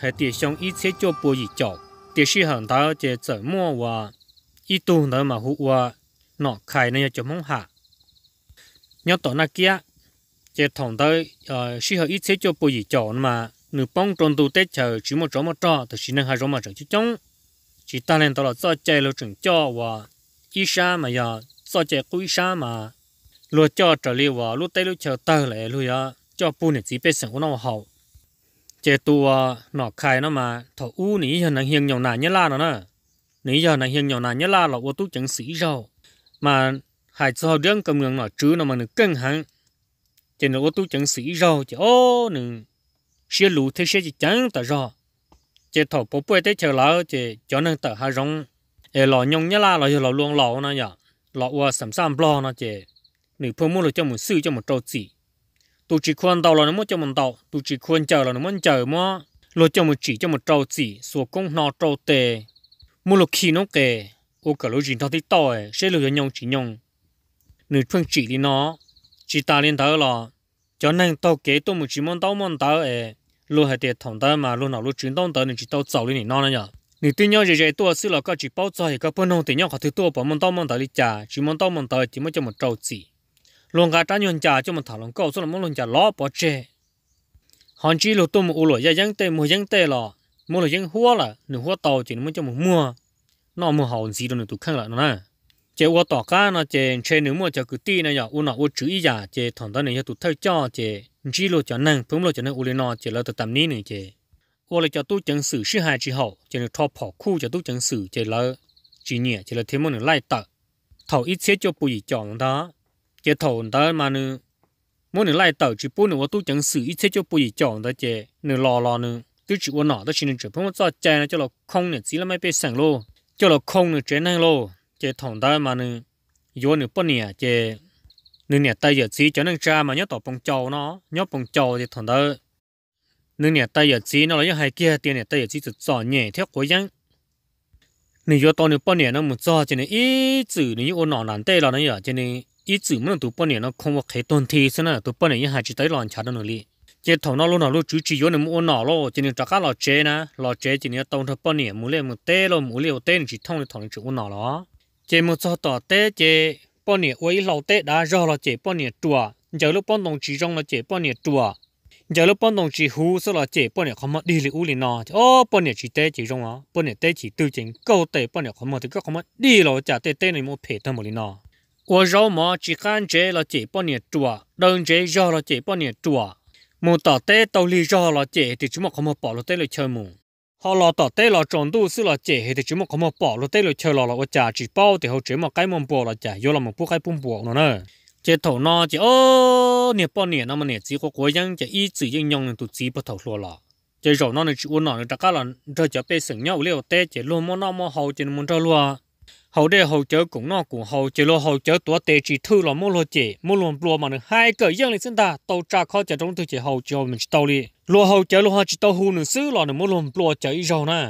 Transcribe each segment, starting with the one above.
和弟兄一起脚步一脚，第四行头就怎么话，一度的嘛胡话，那开呢就蒙下，要到那家，就同到呃适合一起脚步一脚嘛，你帮中途得就这么这么着，就是能还这么着就中，其他人到了再接了正教话，一山嘛呀，再接归山嘛，落教这里话，落带了就到来了呀，教步呢只别生活那么好。chế tua nọ khai nó mà thọ u ní giờ nàng hiền nhiều nà nhớ la nó nè ní giờ nàng hiền nhiều nà nhớ la là ô tú chẳng sĩ rau mà hai sau riêng cầm ngưỡng nọ chứ nó mà nửa cân hẳn chế nó ô tú chẳng sĩ rau chế ô nè xe lù thế xe chỉ chẳng tờ rồi chế thọ bố bê thế chờ lỡ chế cho nàng tờ hai rong ê lọ nhông nhớ la là giờ lọ luôn lọ nó nhở lọ qua sầm sam lo nó chế nửa phương mua được cho một sư cho một trâu chỉ tụ chỉ khuôn tàu là nó mới cho mình tàu tụ chỉ khuôn chờ là nó mới chờ mà lo cho một chỉ cho một trâu chỉ số công nó trâu tệ, mua lục khi nó kề ô cả lối chỉ thao thít tàu ấy sẽ lừa nhông chỉ nhông nữ phương chỉ đi nó chỉ ta lên tàu là cho nên tàu kế tôi một chỉ món tàu món tàu ấy lo hai tiệt thằng tao mà lo nào lo chuyển tàu tàu nên chỉ tàu giàu lên nó nữa nhở nữ nhau giờ gì tôi xí là cái chỉ bao giờ thì các bên ông thì nhau họ thít tôi bỏ món tàu món tàu đi chả, chỉ món tàu món tàu chỉ mới cho một trâu chỉ luôn cả trang nhân trả cho mình thằng lòng câu số là muốn luôn trả ló bỏ chế. hòn chỉ lụt tôm u lụi ra giăng tê mua giăng tê lò mua là giăng húa là nửa húa tàu chỉ nó cho một mua nó mua hậu gì đâu nửa tụ khăn là nó nè chế hoa tỏ cá nó chế chế nửa mua cho cứ ti này nhở u nọ u chữ ý giả chế thằng đó này cho tụ thay cho chế chỉ lụt cho năng phúng lụt cho năng u lên nó chế là từ tầm ní này chế u là cho tu chẳng sử sư hai chỉ hậu chế nửa thọ phò khu cho tu chẳng sử chế là chỉ nhẹ chế là thêm một nửa lại tật. thầu ít xế cho bùi chọn đó chế thổn đó mà nữa mỗi nửa lại tàu chỉ bốn nửa tôi chẳng xử ít thế cho bùi chọn tới chế nửa lò lò nữa tôi chỉ quan nọ tôi chỉ nên chụp không cho chạy cho nó không nữa chỉ là mấy bé sảng lô cho nó không nữa chế năng lô chế thổn đó mà nữa vô nửa bốn nè, chế nửa nửa tay giờ chỉ cho năng cha mà nhớ tàu bông chầu nó nhớ bông chầu thì thổn đó nửa nửa tay giờ chỉ nó là những hai kia tiền nửa tay giờ chỉ chỉ cho nhẹ theo cuối giang nửa vô tàu nửa bốn nửa một cho cho nên ít chữ nửa ôn nọ nản tê là nó giờ cho nên ít chữ mà tụi bọn này nó không có cái tôn thi thế nào tụi bọn này hai chỉ tới lòn chả đâu nữa li chế thầu nó luôn nào luôn chú chỉ vô nên mua nọ lo cho nên trả cá lò chế na lò chế chỉ nên tông thằng bọn này mua lên mua tê lo mua liều tê chỉ thông thì thằng chỉ mua nọ lo chế mua cho tỏ tê chế bọn này uy lầu tê đã rồi lo chế bọn này chùa giờ lúc bọn đồng chỉ trong là chế bọn này chùa giờ lúc bọn đồng chỉ hú sau là chế bọn này không mất đi li u li nọ ô bọn này chỉ tê chỉ trong á bọn này tê chỉ tư chính câu tê bọn này không mất thì các không mất đi lo trả tê tê này mua phê thằng một li nọ chỉ chế chế chế là 我肉毛只看这了这半年多，等这肉了这半年多，木到底到里肉了这的怎么可么暴露得了全部？họ lo tỏ tê lo tròn tu sư lo chè hệ thì chỉ một không một bỏ lo tế lo chơi lo lo chả chỉ bao thì họ chỉ một cái mồm bò lo chả vô là một bút cái bún bò nó nè chế thầu nó chế ô nè bao nè nó mà nè chỉ có cố gắng chế ít chỉ yên nhong tụ chỉ bắt thầu lo lo chế rồi nó nè chỉ uốn nó nè đặc cả là cho cho bé sừng nhau liệu tê chỉ luôn mua nó mua hậu chỉ muốn cho luôn hầu đây hầu chớ cũng nọ cũng hầu chỉ lo hầu chớ tua tê chỉ thư là mua lo chỉ mua luôn lo mà hai cái riêng này sinh ta tàu trà khó chả trong thứ chỉ hầu chớ mình tàu đi lo hầu chớ lo chỉ tàu hù nữa xứ lo nữa mua luôn lo chớ ít rồi nè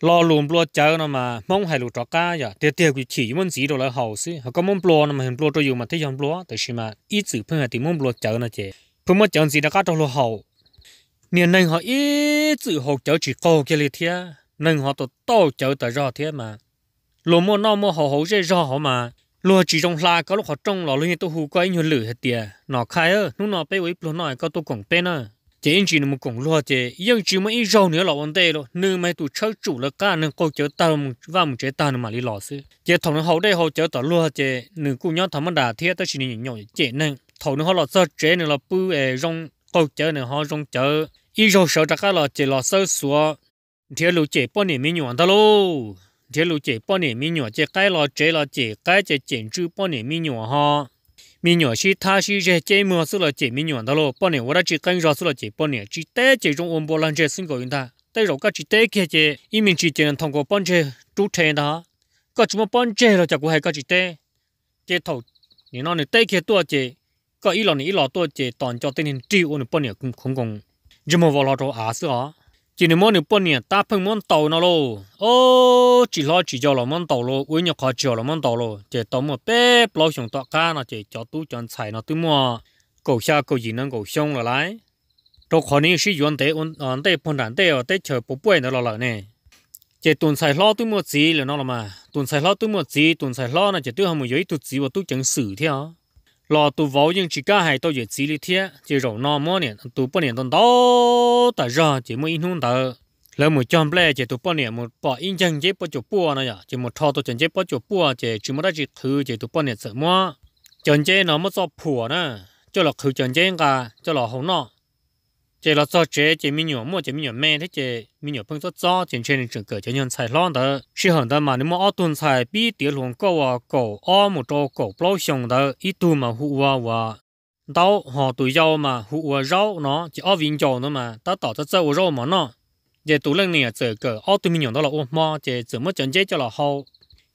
lo luôn lo chớ nó mà mong hai lo trọ cá giờ tê tê cái chỉ muốn gì rồi là hậu xứ họ có mong lo nó mà hình lo tôi dùng mà thấy dùng lo tại sao mà ít sự phương là tìm mong lo chớ nó chỉ phương mà chọn gì đã cá trong lo hầu nên nên họ ít sự hầu chớ chỉ câu kia liền thế nên họ tổ tàu chớ tại do thế mà lúa mùa nọ mùa họ hậu dễ rõ họ mà lúa chỉ trong la có lúc họ trong lò lên tôi hù quay nhiều lửa hết tiệt nó khai ơ lúc nó bé với lúa nọ có tôi còn bé nữa chỉ anh chỉ một cổng lúa chỉ nhưng chỉ mấy ít rau nữa là vấn đề rồi nên mai tụ chơi chủ là cả nên cô chở ta một và một chế ta mà đi lò xí chỉ thằng nó hậu đây họ chở tao lúa chỉ nữ cô nhớ thằng mình đã thiết tao chỉ nhìn nhỏ chỉ nên thằng nó họ lọ sơ chế nên là bự ở trong cô chở nên họ trong chở ít rau sợ chắc là chỉ lọ sơ xua thiếu lúa chỉ bao nhiêu miếng nhọn ta luôn thế lúc chế bao nhiêu mi nhỏ chế cái lo chế lo chế cái chế chỉnh chữ bao nhiêu mi nhỏ ha mi nhỏ chỉ tha chỉ chế chế mua số lo chế mi đó lo bao nhiêu tôi chỉ cần số lo chế bao chỉ tế chế trong ôn bộ lan chế sinh gọi ta tế rồi các chỉ tế kia chế ý mình chỉ chế thông qua bao chế chú thế đó các chúng bao chế rồi chắc cũng hay các chỉ tế chế thầu nên nó này tế kia tôi chế các ý lo này ý lo tôi chế toàn cho tên hình triệu ôn bao nhiêu cũng chỉ một vài lo cho á sữa chỉ nên muốn bốn nè ta phân muốn tàu nó lo ô oh, chỉ lo chỉ cho là muốn tàu lo uống nhiều khó chịu là muốn tàu lo chỉ tàu một bé lo xong tọt cả nó chỉ cho tú chọn xài nó tú mua cầu xa cầu gì nó cầu xong là lái đâu khó nên sử dụng để ôn ôn để phân đàn để để chờ bố bơi nó là nè chỉ tuần xài lo tú mua gì là nó là mà tuần xài lo tú mua gì tuần xài lo là chỉ tú không một giấy tú gì và tú chẳng sử theo lò tụ vô nhưng chỉ cả hai tôi dễ chỉ lý thế chỉ rồi nọ mỗi nè tụ bao nè tao đó tại ra chỉ mới in hung tờ lỡ một trăm lẻ chỉ tụ bao nè một bỏ in chân chỉ bao chỗ bùa này à chỉ một thao tụ chân chỉ bao chỗ bùa chỉ chỉ một đại chỉ thứ chỉ tụ bao nè sợ mua chân chỉ nó mới cho phù nè cho là thứ chân chỉ cả cho là hậu nọ chế là cho chế chế mi nhỏ mua chế mi nhỏ mẹ thế chế mi nhỏ phân cho cho trên trên trường cờ chế nhân xài lon đó sư hận đó mà nếu mà ở tuần xài bị tiểu luồng cầu à cầu ở một chỗ cầu bao xong đó ít tu mà hụ wa wa đâu họ tụi giàu mà hụ wa rau nó chỉ ở vinh giàu nữa mà ta tỏ cho rau rau mà nó chế tụ lần này chế cờ ở tụi mi nhỏ đó là ôm mà chế chỉ mất chân chế cho là hậu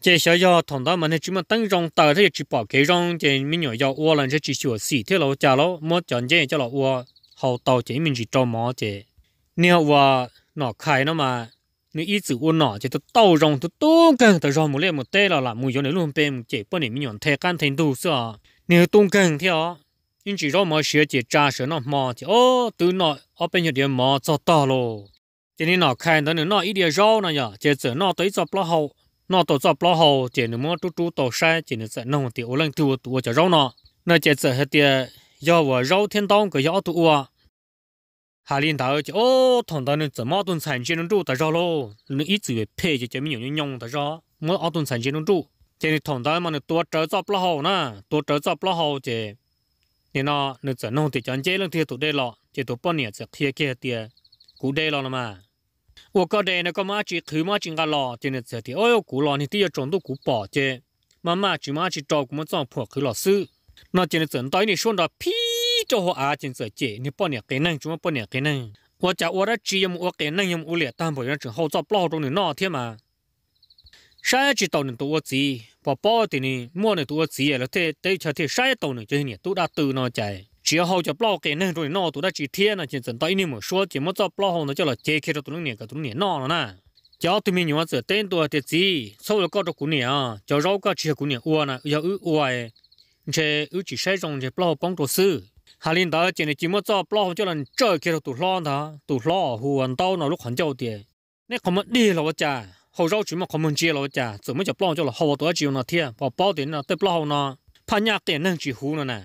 chế sợ do thằng đó mà nên chỉ mà tăng rong tờ thì chỉ bỏ cái rong chế mi nhỏ do ua lần chế chỉ sửa xỉ thế là cha lo chân chế cho là ua hầu tàu chỉ mình chỉ trâu mỏ chỉ nếu mà nó khai nó mà nếu ý chữ của nó chỉ tôi tàu rồng tôi tung cần tôi rồng một lệ một tê là làm mùi cho nên luôn bền chỉ bữa này mình nhận thay can thành đủ sợ nếu tung cần theo nhưng chỉ rồng mà sửa chỉ trà sửa nó mò chỉ ô từ nó ở bên nhà điểm mò cho to lô chỉ nên nó khai đó nữa nó ít điều rau này nhở chỉ sửa nó tới cho lo hậu nó tổ cho lo hậu chỉ nếu mà chú chú tổ sai chỉ nên sợ nông thì ô lần thua tổ cho rau nó nó chỉ sửa hết tiền 要我绕天当个丫头啊！哈林头就哦，同到你怎么顿产生住的绕喽？你一直配就前面用用的绕，我阿顿产生住，这你同到嘛你多找找不好呢，多找找不好这，你那你怎弄的讲这两天都得了，这都半年才开开的，古得了了嘛？我搞的那个嘛只去嘛只个了，这你这的哎呦古了你第一种都古宝这，妈妈只嘛只找我们张婆去老师。nó chỉ là tưởng tới này xuống đó pí cho họ à chỉ sợ chỉ như bao nhiêu cái năng chúng bao nhiêu cái năng tôi chả tôi chỉ em tôi cái năng em tôi liệt tam bảo nhân trường hậu cho bao trong này nọ thế mà sai chỉ tàu này tôi chỉ bỏ bỏ thì này mua này tôi chỉ là thế thế cho thế sai tàu này chơi này tôi đã từ nó chạy chỉ hậu cho bao cái năng rồi nọ tôi đã chỉ thiên là chỉ tưởng tới này mà số chỉ mất cho bao hậu nó cho là chế khi đó tôi này cái tôi này nọ rồi nè cháu tụi mình nhớ giờ tên tôi thì gì sau là có được cũng nè cháu rau có chia cũng nè uo nè giờ ư uo chế ưu chỉ xây rộng chế bao bóng đồ sư hà linh đó chỉ là chỉ mất cho bao cho lần chơi kia là tụt lo đó tụt lo hù ăn đau nó lúc hắn châu tiền nên không mất đi là vợ cha hậu rau chỉ mà không muốn chia là vợ cha chỉ mới cho bao cho là hậu tuổi chiều nó thiên bảo bảo tiền nó tới bảo nó pha nhà tiền nên chỉ hú nó nè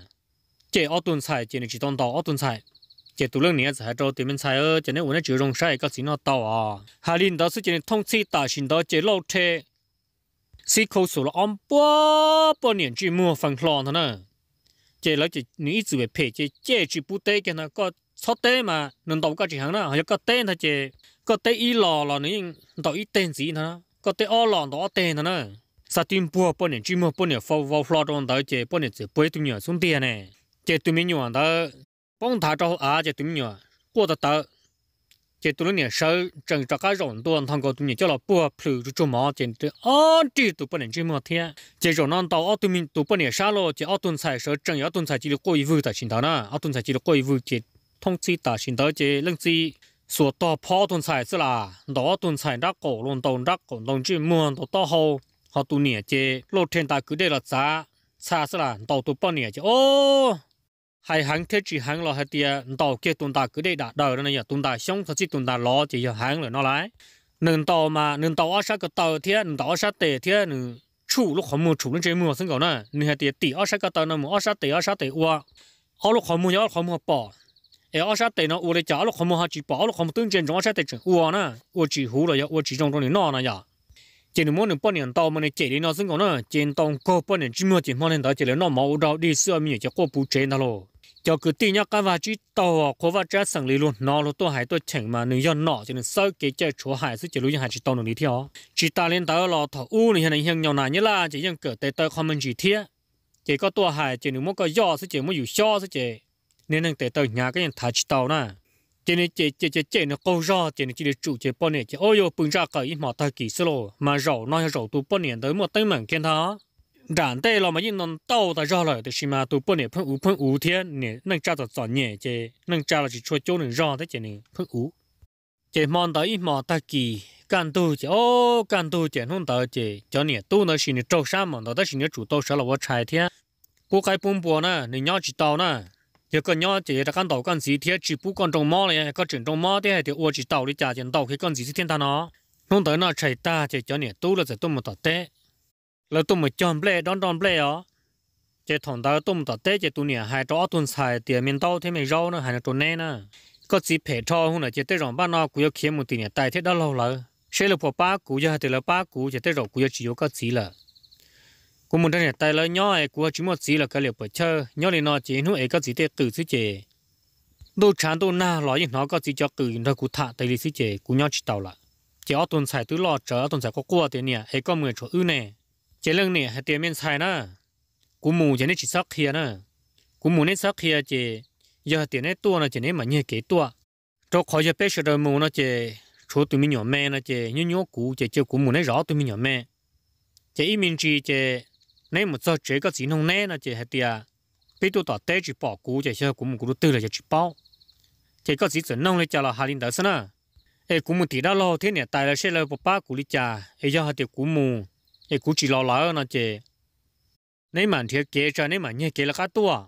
chế ở tuần sai chỉ là chỉ tông tàu ở tuần sai chế tụi lưng này sẽ cho tiền mình sai ơ chỉ nên uống nó chịu rong sai các gì nó tàu à hà linh đó sẽ chỉ thông chi tả xin đó chế lâu thế sĩ khâu số là ông bao bao niên chỉ mua phần lon thôi nè chỉ là chỉ nữ ít về phê chỉ chỉ chỉ bút tê cái nó có số tê mà nên đầu cái chỉ hàng nó hay có tên thôi chỉ có tê ít lò lò nữa đầu ít tên gì nè có tê o lò đó tên thôi nè sa tìm bùa bao niên chỉ mua bao niên phao vào lò trong đó chỉ bao niên chỉ bơi tụi nhỏ xuống tiền nè chỉ tụi mình nhỏ đó bông thả cho à chỉ tụi nhỏ qua đó 这多了年少，整这个人多，通过多年叫了不铺就做毛，简直二地都不能这么天。这种人到二对面都不年少了，这二顿菜是正要顿菜，记得过一户的行头呢，二顿菜记得过一户，这通知大行头这认知。说到跑顿菜是啦，到顿菜那个龙到那个龙就满到到后，好多年这老天大狗的了咋？菜是啦，到多半年这哦。hai hàng thế chỉ hàng lo hai tia đầu kia tồn tại cứ đây đã đời này tồn tại sống thật chỉ tồn tại lo chỉ giờ hàng rồi nó lại nền tàu mà nền tàu ở sát cái tàu thế nền tàu ở sát tề thế nền chủ lúc họ mua chủ lên chơi mua xong rồi nè nền hai tia tỷ ở sát cái tàu nó mua ở sát tề ở sát tề qua ở lúc họ mua nhớ họ mua bỏ ở ở sát tề nó u để chả lúc họ mua họ chỉ bỏ lúc họ mua tương trên trong ở sát tề chỉ qua nè u chỉ hú rồi u chỉ trong trong này nọ nè giờ chỉ nên muốn nên bao nhiêu tàu mà nên chỉ đi nó xong rồi nè chỉ tàu có bao nhiêu chỉ mua chỉ mua nên đó chỉ là nó mau đâu đi xưa mình chỉ có bù chế nó rồi cho cứ tin nhau cái và chi tàu có vật chất sẵn lý luôn nó lúc tôi hải tôi chỉnh mà nếu do nọ thì nên sau cái chơi chỗ hải sẽ chỉ luôn hải chỉ tàu nó đi theo chỉ ta lên tàu lò thọ u này hiện hiện nhau này như là chỉ hiện cỡ tới tới không mình chỉ thiết chỉ có tôi hải chỉ nếu muốn có do sẽ chỉ muốn อยู่ cho sẽ chỉ nên nên tới tới nhà cái hiện thả chỉ tàu nè chỉ nên chỉ chỉ chỉ chỉ nó câu rõ chỉ nên chỉ được chủ chỉ bao nhiêu chỉ ôi yo bưng ra cái mà thời kỳ xưa rồi mà rầu nói rầu tu bao nhiêu tới một tay mảng kia đó đàn tê lo mà nhìn non tàu ta ra rồi, thì xí mà tụ bữa này phun ú phun ú thế nè nông cha ta chọn nhẹ chứ nâng cha là chỉ cho chỗ nâng ra thế chứ nè phân ú chứ mòn tới ít mòn ta kỳ can tu chứ ô can tu chứ không tới chứ cho nè tu nó xí nè trâu sa mòn đó xí nè chủ tàu sa là vợ trai thế cô cái bún bò nè nè nhau chỉ đào nè giờ con nhau chỉ là con đào con gì thế chỉ bu con trồng mò này con trồng mò thế thì ô chỉ đào đi trả tiền đào cái con gì thì thiên ta nó không tới nó chạy ta chứ cho nè tu là sẽ tu một tọt té là tụi mình chọn ble đón đón ble ó chế thằng ta tụi mình tết chế tụi nè hai trò tuần xài tiền miền tàu thế mình rau nữa hai là tụi nè có gì phải cho không nay chế tới ròng ba nó cũng yêu kiếm một tiền này tài thế đó lâu rồi, sẽ là ba cũ giờ thì là ba cũ chế tới ròng cũng yêu chỉ có gì là cũng muốn đây tay là nhỏ ấy của chỉ một gì là cái liệu bởi chơi nhỏ này nó chỉ nuôi ấy có chỉ để tự suy chế đồ chán đồ na lo gì nó có gì cho tự nó cũng thả tay đi sức chế cũng nhỏ chỉ tàu là, chỉ ở tuần xài tôi lo chờ tuần xài có cua tiền nè ấy có mười chỗ ư nè chế lưng này hạt tiền miên xài na cú mù chế nên chỉ sắc kia na cú mù nên sắc kia chế giờ hạt tiền này tua na chế này mà nhẹ kế tua cho khỏi giờ bé sờ mù na chế số tụi mình nhỏ mẹ na chế nhớ nhớ cú chế chơi cú mù này rõ tụi mình nhỏ mẹ chế ý mình chỉ chế nên một giờ chế có gì không nè na chế hạt tiền bây tụi tao té chỉ bỏ cú chế chơi cú mù cú tư là chế chỉ bao chế có gì chuẩn nông này cho là hai linh đó sao na ai cú mù thì đã lo thế này tại là sẽ là ba cú đi chả ai giờ hạt tiền cú mù cái cú chỉ lo lỡ nó chè nếu mà thiệt kế cho nếu mà nhẹ kế là cá tua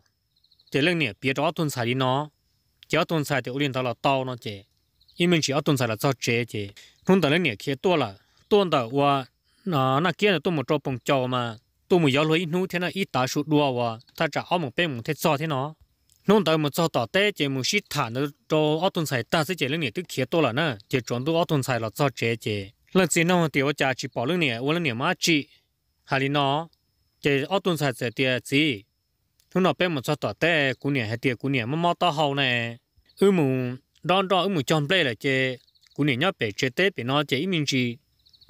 chè à. lên nè biết đó tuần xài đi nó chỉ tuần xài thì ổn tao là tao nó chè nhưng mình chỉ tuần xài là do chè chè không tao lên nè kia tua là tuần qua nó nó kia là tôi một trâu bông trâu mà tôi một gió lưới nu thế nó ít tá sụt đua và ta trả áo một bên so thế nó nông tới một so tỏ té chỉ một xít thả nó cho áo tuần xài ta sẽ chè lên nè tức kia nè chè chọn tôi áo tuần xài là do chè chè lần gì nó thì cha chỉ bỏ lưng nè, uống nè má chỉ, hà lý nó, chỉ ở tuần sau sẽ tiệt gì, chúng nó bé một số tọt té, cú nè hay tiệt cú nè mà mò tao hầu nè, ừ mù, đón đón ừ mù chọn play là chơi, cú nè nhớ bé, chơi tết bể nó chơi ít mình chỉ,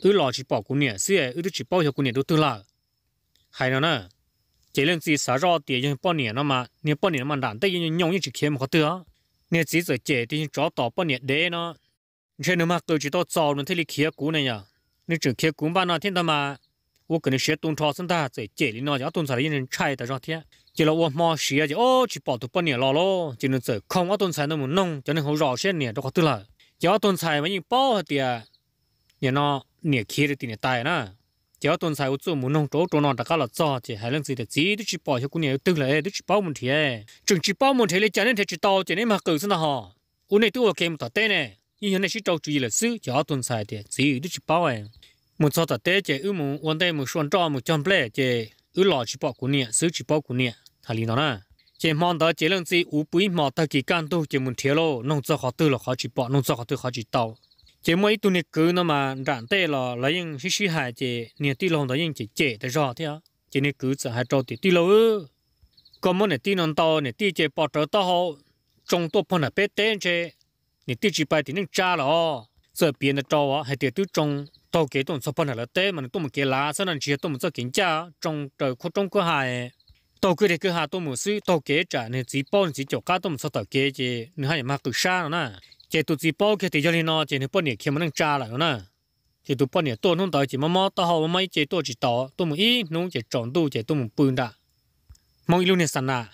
ừ lo chỉ bỏ cú nè, xưa ư chỉ bỏ cho cú nè đầu tư là, hay nó nè, chỉ lần gì sao rõ tiệt nhưng bỏ nè nó mà, nè bỏ nè mà đàn tết nhưng nhông như chỉ kiếm khó tựa, nè chỉ giờ chơi thì chó tỏ bỏ nè đế nó thế nếu mà cậu chỉ tao giàu nó thế thì kia cũ này nhở nếu chỉ kia cũ ba nó thiên ta mà tôi cần sẽ tôn trọng chúng ta sẽ chế lý nó cho tôn sai nên chạy ta cho thiên chỉ là tôi mà sẽ chỉ ô chỉ bảo tụi bọn nhà lo lo chỉ nên sẽ không có tôn sai nó muốn nông cho nên họ rõ sẽ nè đâu có tư là chỉ có tôn sai mà những bao hết tiệt nhà nó nè kia thì nè tài na chỉ có tôn sai của chúng muốn nông chỗ chỗ nó đã có là cho chỉ hai lần gì thì chỉ tôi chỉ bảo cho cô nè tư là tôi chỉ bảo một thiệt chừng chỉ bảo một thiệt là cho nên thì chỉ tao cho nên mà cử chúng ta họ u này tôi ok một tờ tên này nhưng hiện nay chỉ trâu chỉ là sư gia tuần sai thì chỉ được chỉ bảo em một số tập tế chỉ ư một vấn đề một xuân trò một trăm lẻ chỉ ư lò chỉ bảo của nè sư chỉ bảo của nè thà lý đó nè chỉ mang đó chỉ lần gì u bụi mà ta kỳ can đồ, chỉ muốn thiếu lô nông cho họ tư là họ chỉ bảo nông cho họ tư họ chỉ tàu chỉ mỗi tuần này cứ nó mà đạn tê là lấy những xí xí hại chỉ nè ti lòng đó những chỉ chế để rõ thế chỉ này cứ sợ hai trâu thì ti lâu ư còn mỗi nè ti non to nè ti chỉ bảo trở to hậu trong tu phần là bế tên chế 你地址牌点能炸了哦，这边的招啊还得都中，到给东说碰了对嘛，都么给拉上人去，都么做人家中在扩中国海，到给的个下都么水，到给这你自包你自脚家都么说到给这，你还嘛够傻了呢，这都自包给地叫你呢，这你半年起么能炸了呢？chỉ tụ bọn này tôi nông tới chỉ mà mà tao học mà chỉ tôi chỉ tao tôi muốn ít nông chỉ trồng tôi chỉ tôi muốn bươn đã mong yêu này sana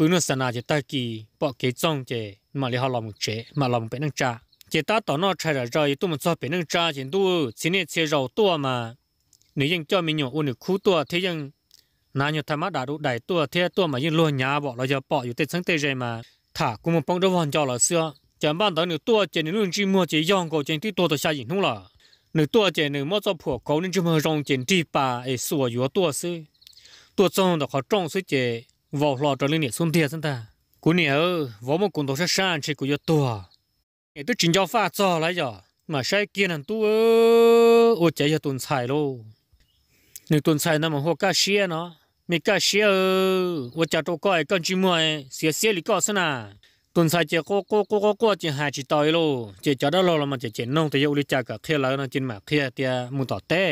bữa nó sáng nào chỉ ta kỳ bỏ cái trống chỉ mà lấy họ làm chế mà làm bên năng cha chỉ ta tao nó chạy ra rồi tụi mình cho bên năng cha chỉ tu chỉ nên chơi rầu tua mà nếu như cho mình nhổ ôn được khu tua thế nhưng nà nhổ tham mắt đã đủ đại tua thế tua mà như luôn nhả bỏ là giờ bỏ อยู่ tết sáng tết rồi mà thà cũng một bóng đâu hoàn cho là xưa chẳng ban tới nửa tua chỉ nên luôn chỉ mua chỉ dọn cổ chỉ tí tua tôi xa gì không là nửa tua chỉ nửa mua cho phù cầu nên chỉ mua rong chỉ đi bà ấy sửa yếu tua sư tua trong đó họ trong suy chỉ vào lò trở lên nè xuống tiền sẵn ta cú nè ơ võ một cuốn tổ sẽ sang chỉ cú yo tua nè tôi chính cho pha cho lại giờ mà sai kia nè tu ơ ô chạy cho tuần xài lô nếu tuần xài nằm mà hoa cá xía nó mi cá xía ơ ô chạy trâu coi con chim mồi xía xía lì coi sẵn à tuần xài chỉ cô cô cô cô cô chỉ hai chỉ tỏi lô chỉ cho đó lô là mà chỉ chỉ nông thì yêu lì chả cả kia lại nó trên mà kia tia mu tỏ té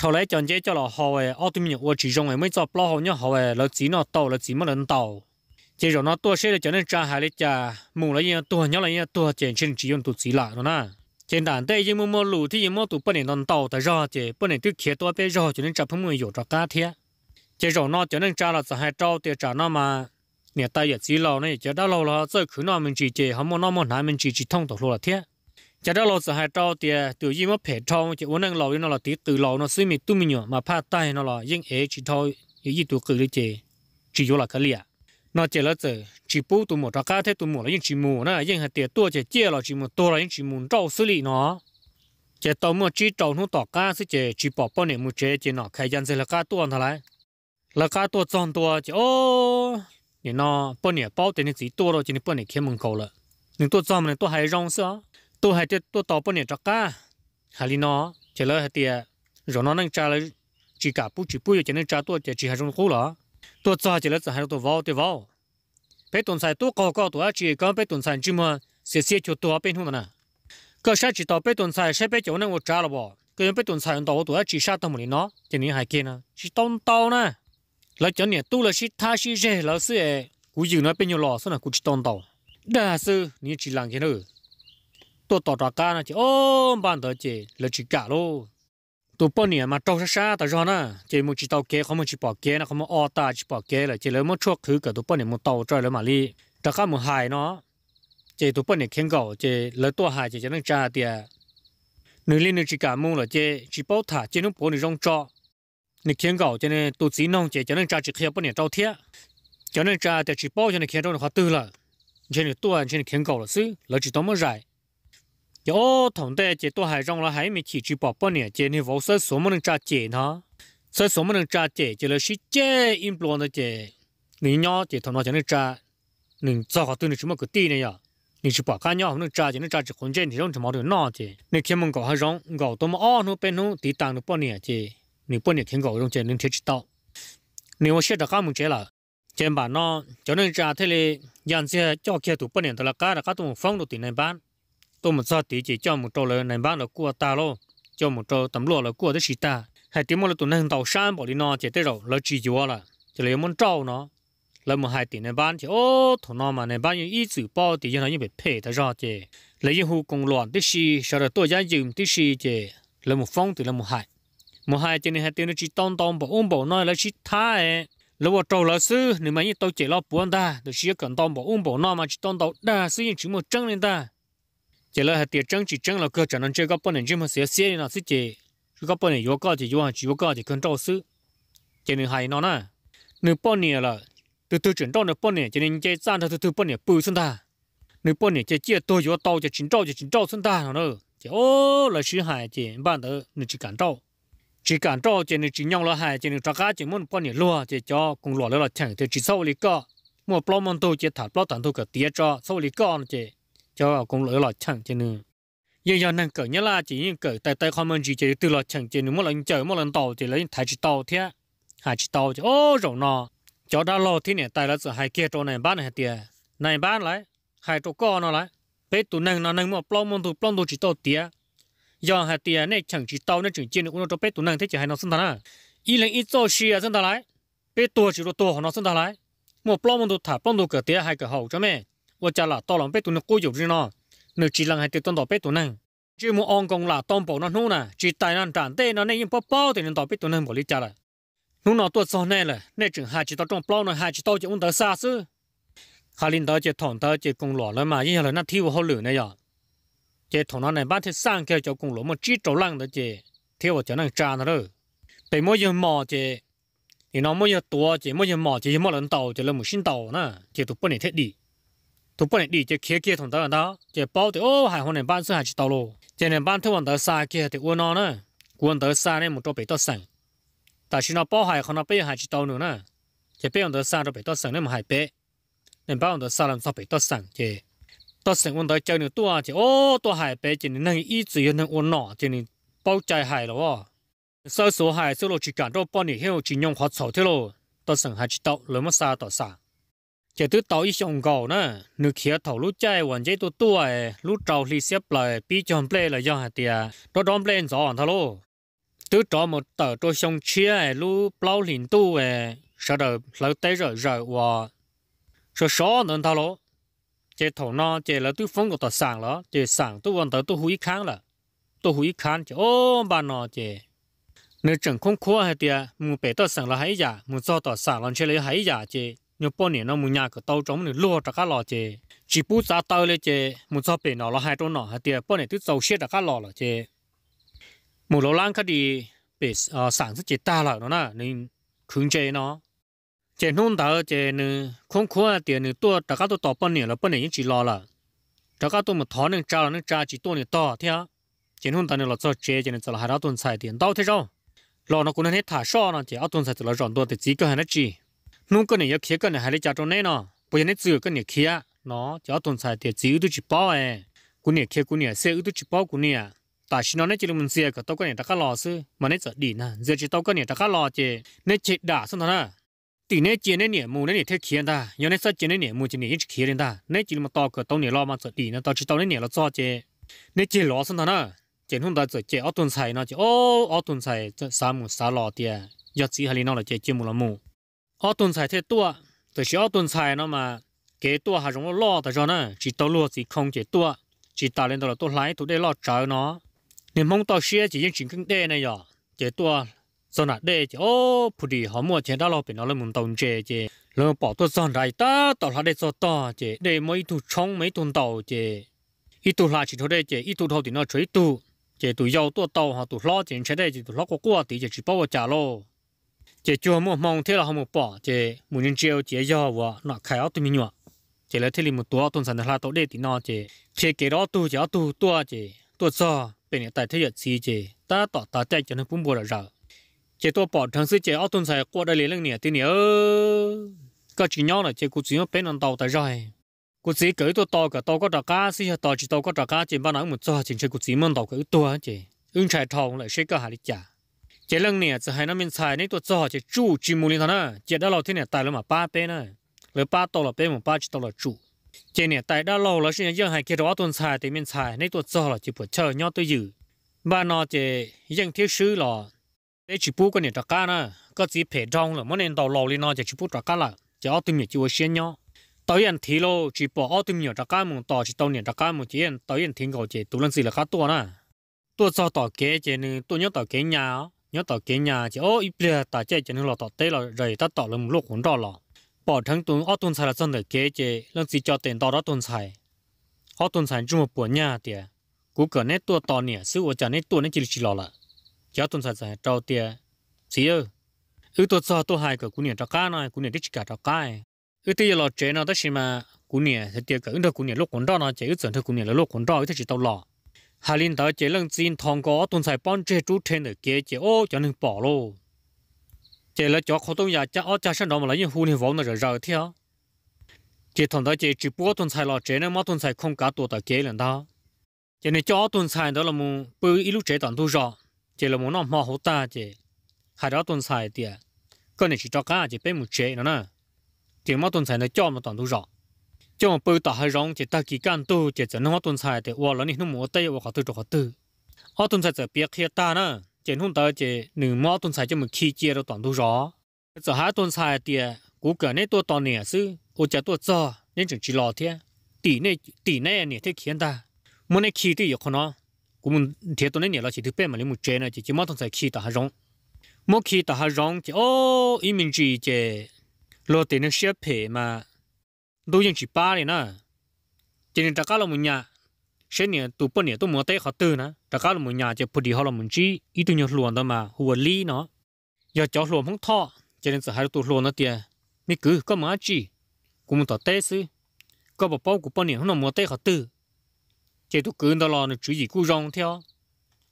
头来讲解叫了好诶，奥对面我只认为每早不好呢好诶，老几呢到了几么人到，接着呢多些的叫人张海的家，木了也多，鸟了也多，简直只用多几啦，喏呐。简单对一摸摸路的一摸都不能能到的绕的，不能对开多边绕就能找朋友有着干贴。接着呢就能找了咱还找的找那么，你大爷几老呢？就到老了，这去那门直接，还摸那么南门直接通到路了天。chả đó là sự hai trâu thì từ gì mà phải trâu chỉ uống năng lâu nó là tí từ lâu nó suy mi tu mi nhở mà phát tay nó là riêng ấy chỉ thôi chỉ gì tụ cử đi chỉ chỉ vô là cái lìa nó chỉ là chỉ chỉ bút tụ một trâu cá thế tụ một là riêng chỉ mù nó riêng hạt tiền tua chỉ chia là chỉ một tua là riêng chỉ mù trâu xử lý nó chỉ tàu mà chỉ trâu nó tọt cá sẽ chỉ chỉ bỏ bao nhiêu một chế chỉ nó khai dân sẽ là cá tua thà lại là cá tua tròn tua chỉ ô nó bao nhiêu bao tiền thì chỉ tua rồi chỉ bao nhiêu kiếm mừng cầu rồi nhưng tua tròn này tua hay rong sao tôi hay chơi tôi tập bên này chắc cả hà li nó chỉ là hai tia rồi nó đang trả lại chỉ cả bút chỉ bút cho nên trả tôi chỉ hai trong khu là tôi cho chỉ là hai tôi vào tôi vào bé tuần sai tôi có có tôi chỉ còn bé tuần sai chỉ mà sẽ sẽ cho tôi bên hôm nè cơ sở chỉ tôi bé tuần sai sẽ bé chỗ này một trả là bỏ cái bé tuần sai tao tôi chỉ sát tao một nó cho nên hai kia nè chỉ tông tao nè là chỗ này tôi là chỉ tha chỉ rẻ là sẽ cú dừng nó bên nhau lò xong là cú chỉ tông tao đa sư 你只浪去了。tôi tỏ ra cá nó chỉ ôm bàn tới chỉ là chỉ cả luôn tôi bao nhiêu mà trâu sát sát tại sao nè chỉ muốn chỉ tàu kia không muốn chỉ bò kia nó không muốn o ta chỉ bò kia là chỉ lấy một chút thứ cả tôi bao nhiêu muốn tàu trôi lấy mà đi tất cả muốn hại nó chỉ tôi bao nhiêu khen gạo, chỉ lấy tôi hại chỉ cho nó trả tiền Nửa linh nửa chỉ cả muốn là chỉ chỉ bảo thả chỉ nó bỏ nữ rong trọ. Nửa khen gạo cho nên tôi chỉ nông chỉ cho nó trả chỉ khi bao nhiêu trâu thiệt cho nên trả tiền chỉ bảo cho nên khen trâu nó khó tư là trên này tôi trên này khen gạo là xứ lấy chỉ tao mới giải 有同的这都还让了还没起去宝宝呢，这你我说什么能扎解呢？说什么能扎解？这了是这一波呢这，你鸟这头脑就能扎，你造化对你什么个地呢呀？你是把干鸟能扎就能扎只混战，你用什么的那的？你天门搞还让搞多么啊？那边弄地当了半年的，你半年天搞用这能天知道？你我现在干么去了？trên bản nó cho nên trả thế là dàn xe cho kia tụ bên này là cá là cá tụ phong đồ tiền này bán tôi một giờ tí chỉ cho một trâu là nền bán là cua ta lo cho một trâu tấm lúa là cua tới xí ta hai tiếng một là tụi nâng tàu san bỏ đi nó chỉ tới rồi là chỉ chúa là chỉ lấy muốn trâu nó là một hai tiếng nền bán chỉ ô thằng nó mà nền bán như ít chữ bao thì như nó như bị phê ta ra chỉ lấy những hũ cùng loạn tới xí sau đó tôi ra dùng tới xí chỉ là một phong thì là một hai một hai cho nên hai tiếng nó chỉ tông tông bỏ ôm bỏ nói là chỉ thái lúc mà trâu là sư nếu mà như tôi chỉ lo buồn ta tôi chỉ cần tông bỏ ôm bỏ nó mà chỉ tông tàu đa sư như chỉ một chân lên ta chỉ là hạt tiền trắng chỉ trắng là cơ chẳng nên chơi các bọn này chứ mà sẽ xe là sẽ chỉ các bọn này yếu cao thì yếu hàng chỉ yếu cao thì cần trâu sư chỉ nên hay nó nè nửa bọn này là từ từ chuyển trâu nửa bọn này chỉ nên chơi gian từ từ bọn này bự xuống ta nửa bọn này chơi chia tôi yếu tàu chỉ chín trâu chỉ chín trâu xuống ta nó chỉ ô là sư hải chỉ bạn đó nửa chỉ cản trâu chỉ cản trâu chỉ nửa chỉ nhau là hải chỉ nửa trắc cá chỉ muốn bọn này lúa chỉ cho cùng lúa là chẳng thì chỉ sau lý co mua plau mông tu chỉ thả plau tận thu cả tía cho sau lý co chỉ cho cũng lỡ lọt chẳng chứ nữa giờ giờ nàng cỡ nhớ là chỉ cỡ tại tại comment chỉ chỉ từ lọt chẳng chứ nữa một lần chờ một lần tàu thì lấy thái chỉ tàu thế hai chỉ tàu thì ô rồi nọ, cho đã lọt thế này tại là sợ hai kia chỗ này bán này tiền này bán lại hai chỗ co nó lại bé tụ nâng nó nâng mà plong mông tụ plong tụ chỉ tàu tiền giờ hai tiền này chẳng chỉ tàu này chẳng trên cũng nó cho bé tụ nâng thế chỉ hai nó xin thằng à y lần y cho xia xin thằng lại bé tụ chỉ cho tụ nó xin thằng lại một plong mông tụ thả plong tụ cỡ tiền hai cỡ hậu cho mẹ 我家啦，到了被土呢过有日呢，你只能还得等到被土呢。chỉ muốn ông công là tôm bò nó nuôi chỉ tài năng tràn tê nó nên bao bao thì nên tao biết tụi nó bỏ đi chả là nó nó tuột sau này là nên chừng hai chỉ tao trong bao nó hai tao chỉ uống tới xa xứ hà tao chỉ tao chỉ cùng lọ rồi mà như là nó thiếu hồ lửa này rồi chỉ thòng nó này bắt thì kia cho cùng lọ mà chỉ trâu lăng đó chỉ thiếu vào cho nó tràn bị mỗi giờ mò chỉ thì nó mỗi giờ tua chỉ mỗi giờ mò chỉ mỗi lần tàu chỉ là một sinh tàu nè chỉ tụi bọn này đi 土不能地就开开同得到，就包的哦还可能办事还去到咯，就能办土往得沙开的温暖呢，温得沙呢木多被多省，但是那包还可能被还去到了呢，就被往得沙都被多省呢木还被，能包往得沙人少被多省就。多省温得叫你多啊就哦多还被就你那一直有能温暖就你包ใจ还了哦，少数还少了去干到半年后就用花草的咯，多省还去到那么沙多沙。chỉ thứ tàu ít xong cầu nè nước khía thầu lũ chạy vẫn chạy tụ tuổi, ấy lũ trâu lì xếp lại bị chọn ple là do hạt tiệt đó đom ple rõ thà lô tứ trò một tờ cho xong chia ấy bao plau lìn tu ấy sợ đời lỡ tay rồi rồi và sợ sợ nên thà lô chỉ thầu nó chỉ là tứ phong của tờ sảng đó chỉ sảng tôi vẫn tờ tôi hủy kháng là tôi hủy kháng chỉ ôm bà nó chỉ nước chẳng không khua hạt tiệt muốn bể tờ sảng là hay giả muốn do tờ sảng làm chơi lấy hay giả chỉ nhiều bao nhiêu nó muốn nhà cái tàu trống này lúa cho cá lò chè chỉ bút ra tàu lên chè muốn cho bể nó là hai trôn nọ hai tiền bao nhiêu thứ dầu xiết cho cá lò là chè một lô lang cái đi bể ờ, sản xuất chè ta là nó nè nên khứng chè nó chè nông tàu chè nè không khua tiền nè tua cho cá tôi tàu bao nhiêu là bao nhiêu chỉ lọ là cho cá tôi một thó nè cha là nè cha chỉ tua nè to thế á nông tàu nè là cho chè chè nè cho là hai đó tuần xài tiền tao thế sao lọ nó cũng nên hết thả so nó chè áo tuần xài cho là rọn tua thì chỉ có hai nó chỉ nung cái này khía cái này hay là chả trong này nọ bây giờ này chữ cái oh, này khía nó chả tồn tại thì chữ tôi chỉ bảo ấy cũng này khía cũng này xe tôi chỉ bảo cũng này tại sao nó chỉ là mình xe cái tao cái này đã lò sư mà nó sợ đi nè giờ chỉ tao cái này đã lò chứ nó chết đã xong thôi nè tỷ nè chia này nè mù nè này thế khía ta giờ nè sợ chia nè nè mù chỉ nè chỉ khía lên ta nè chỉ là mà tao cái tao nè lo mà sợ đi nè tao chỉ tao này nè lo cho chứ nè chỉ lo xong thôi nè chỉ không ta chỉ chỉ ở tuần sai nó chỉ ô ở tuần sai sa mù sa lò tiệt giờ chỉ hay nó là chỉ chỉ mù là mù ở tuần xài thế tua từ chỉ ở tuần xài nó mà kế tua hà giống lo tại cho nó chỉ tao luôn chỉ không chỉ tua chỉ tạo lên đó là tôi lái tôi để lo trợ nó nên mong tao xia chỉ những chuyện kinh này rồi chỉ tua sau nãy đây chỉ ô phụ đi họ mua 钱 đó lo bị nó lên muốn tồn chế chỉ rồi bỏ tôi dọn ta tao là để cho to chỉ để mấy thủ trong mấy tuần tàu chỉ ít tu là chỉ thôi đây chỉ ít tu thôi thì nó chơi tu chỉ tu giàu tu tàu họ tu lo chỉ chơi đây chỉ tu qua qua thì chỉ chỉ bảo trả lo chỉ cho một mong thế là họ một bỏ chỉ muốn nhân chiều chỉ do và nọ khai áo tụi mình nhọ chỉ lấy thế là một tua tuần sản là tổ đệ thì nọ chỉ chỉ kể đó tu chỉ áo tu tua chỉ tua so bên này tại thế giới gì chỉ ta tỏ ta chạy cho nó cũng buồn rồi chỉ tôi bỏ thằng sư chỉ áo tuần sản qua đây lấy lần nè thì nhớ có chỉ nhau là chỉ cũng chỉ bên này tàu tại rồi cũng chỉ cái tôi tàu cả tàu có trả cá xí tàu chỉ tàu có trả cá chỉ ban nãy một cho chỉ chỉ cũng chỉ mong tàu cái tua chỉ ứng trái thòng lại sẽ có hại đi chả chế lần này sẽ hai năm mình này nên tôi cho chỉ chủ chỉ muốn lên thằng nè chế đã lâu thế này tại là mà ba bé nè lỡ ba tổ là bé mà ba chỉ tổ là chủ chế này tại đã lâu là xin giờ hai kia đó tuần xài thì mình xài này tôi cho là chỉ phải chờ nhau tôi giữ ba nó chế dân thiếu sứ là để chỉ bu cái này trắc cá nè có chỉ phải trong là muốn nên tàu lâu lên nó chế chỉ bu trắc cá là chế ở tìm nhà chịu xuyên nhau tới anh thì lo chỉ bỏ ở tìm nhà trắc cá mùng tao chỉ tàu nè trắc cá mùng chỉ anh tới anh thiên cầu chế tụ lên gì là khá to nè tôi cho tàu kế chế nè tôi nhớ tàu kế nhà nhớ tỏ kiến nhà chỉ ô ít bia ta chạy chỉ nên lo tỏ tê là rồi ta tỏ lên một lúc cũng rõ lọ bỏ thằng tuần ô tuần sài là dân để kế chế lần gì cho tiền đó đó tuần sài ô tuần sài chung một buổi nhà tiề cú cỡ nét tua tỏ nè sư ở chả nét tua nét chỉ chỉ lọ là chỉ tuần sài sài trâu tiề xí ư ư tuần sau tua hai cỡ cú nè trâu cá này cú nè đít cả trâu cá này ư tiề lọ chế nó tất xí mà cú nè thì tiề cỡ ư đâu cú nè lúc cũng rõ nó chỉ ư chuẩn thôi cú nè là lúc cũng rõ ư thì chỉ tao lọ hà linh đó chỉ lần xin thong có tuần sai bọn chế chú trên ở kia chỉ ô cho nên bỏ lô chỉ là cho khó tung nhà cha ở cha sân đó mà lấy những hôn hình vốn là rồi rồi theo chỉ thằng đó chỉ chỉ bố tuần sai lọ chế nên mà tuần sai không cả tuổi tại kia lần đó cho nên cho tuần sai đó là muốn bự ít lúc chế toàn thu rõ chỉ là muốn nó mò hổ ta chỉ hai đó tuần sai thì cái này chỉ cho cả chỉ bên một chế nữa nè chỉ mà tuần sai nó cho mà toàn thu rõ trong bữa ta hay rong chỉ ta kỳ can tu chỉ chỉ nó tuần sai thì qua lần này nó mua tây qua họ tự cho họ tự họ tuần sai chỉ biết khi ta nữa chỉ không tới chỉ nửa mua tuần sai cho mình khi chia đâu toàn tu rõ giờ hai tuần sai thì cú cả này tôi toàn nè sư ô chả tôi cho nên chẳng chỉ lo thế tỷ này tỷ này nè thế khiến ta muốn này khi thì có khó năng cũng muốn thế tôi này nè là chỉ thứ bên mà lấy một chế này chỉ chỉ mua tuần sai khi ta hay rong mua khi ta hay rong chỉ ô oh, ý mình chỉ chỉ lo tiền nó xếp mà đôi những chỉ ba này nè cho nên các là mình nhà xem nè tụ bận nè tụ mua tay họ tư nè các là mình nhà chỉ phụ đi họ là mình chỉ ít tuổi nhiều luồng đó mà hùa lý nó giờ cháu luồng không thọ cho nên sợ hai tuổi luồng nó tiền mi cứ có mà chỉ cũng tỏ tay xí, có bảo bao của bận nè không là mua tay họ tư chỉ tụ cứ đó là nó chỉ gì cú rong theo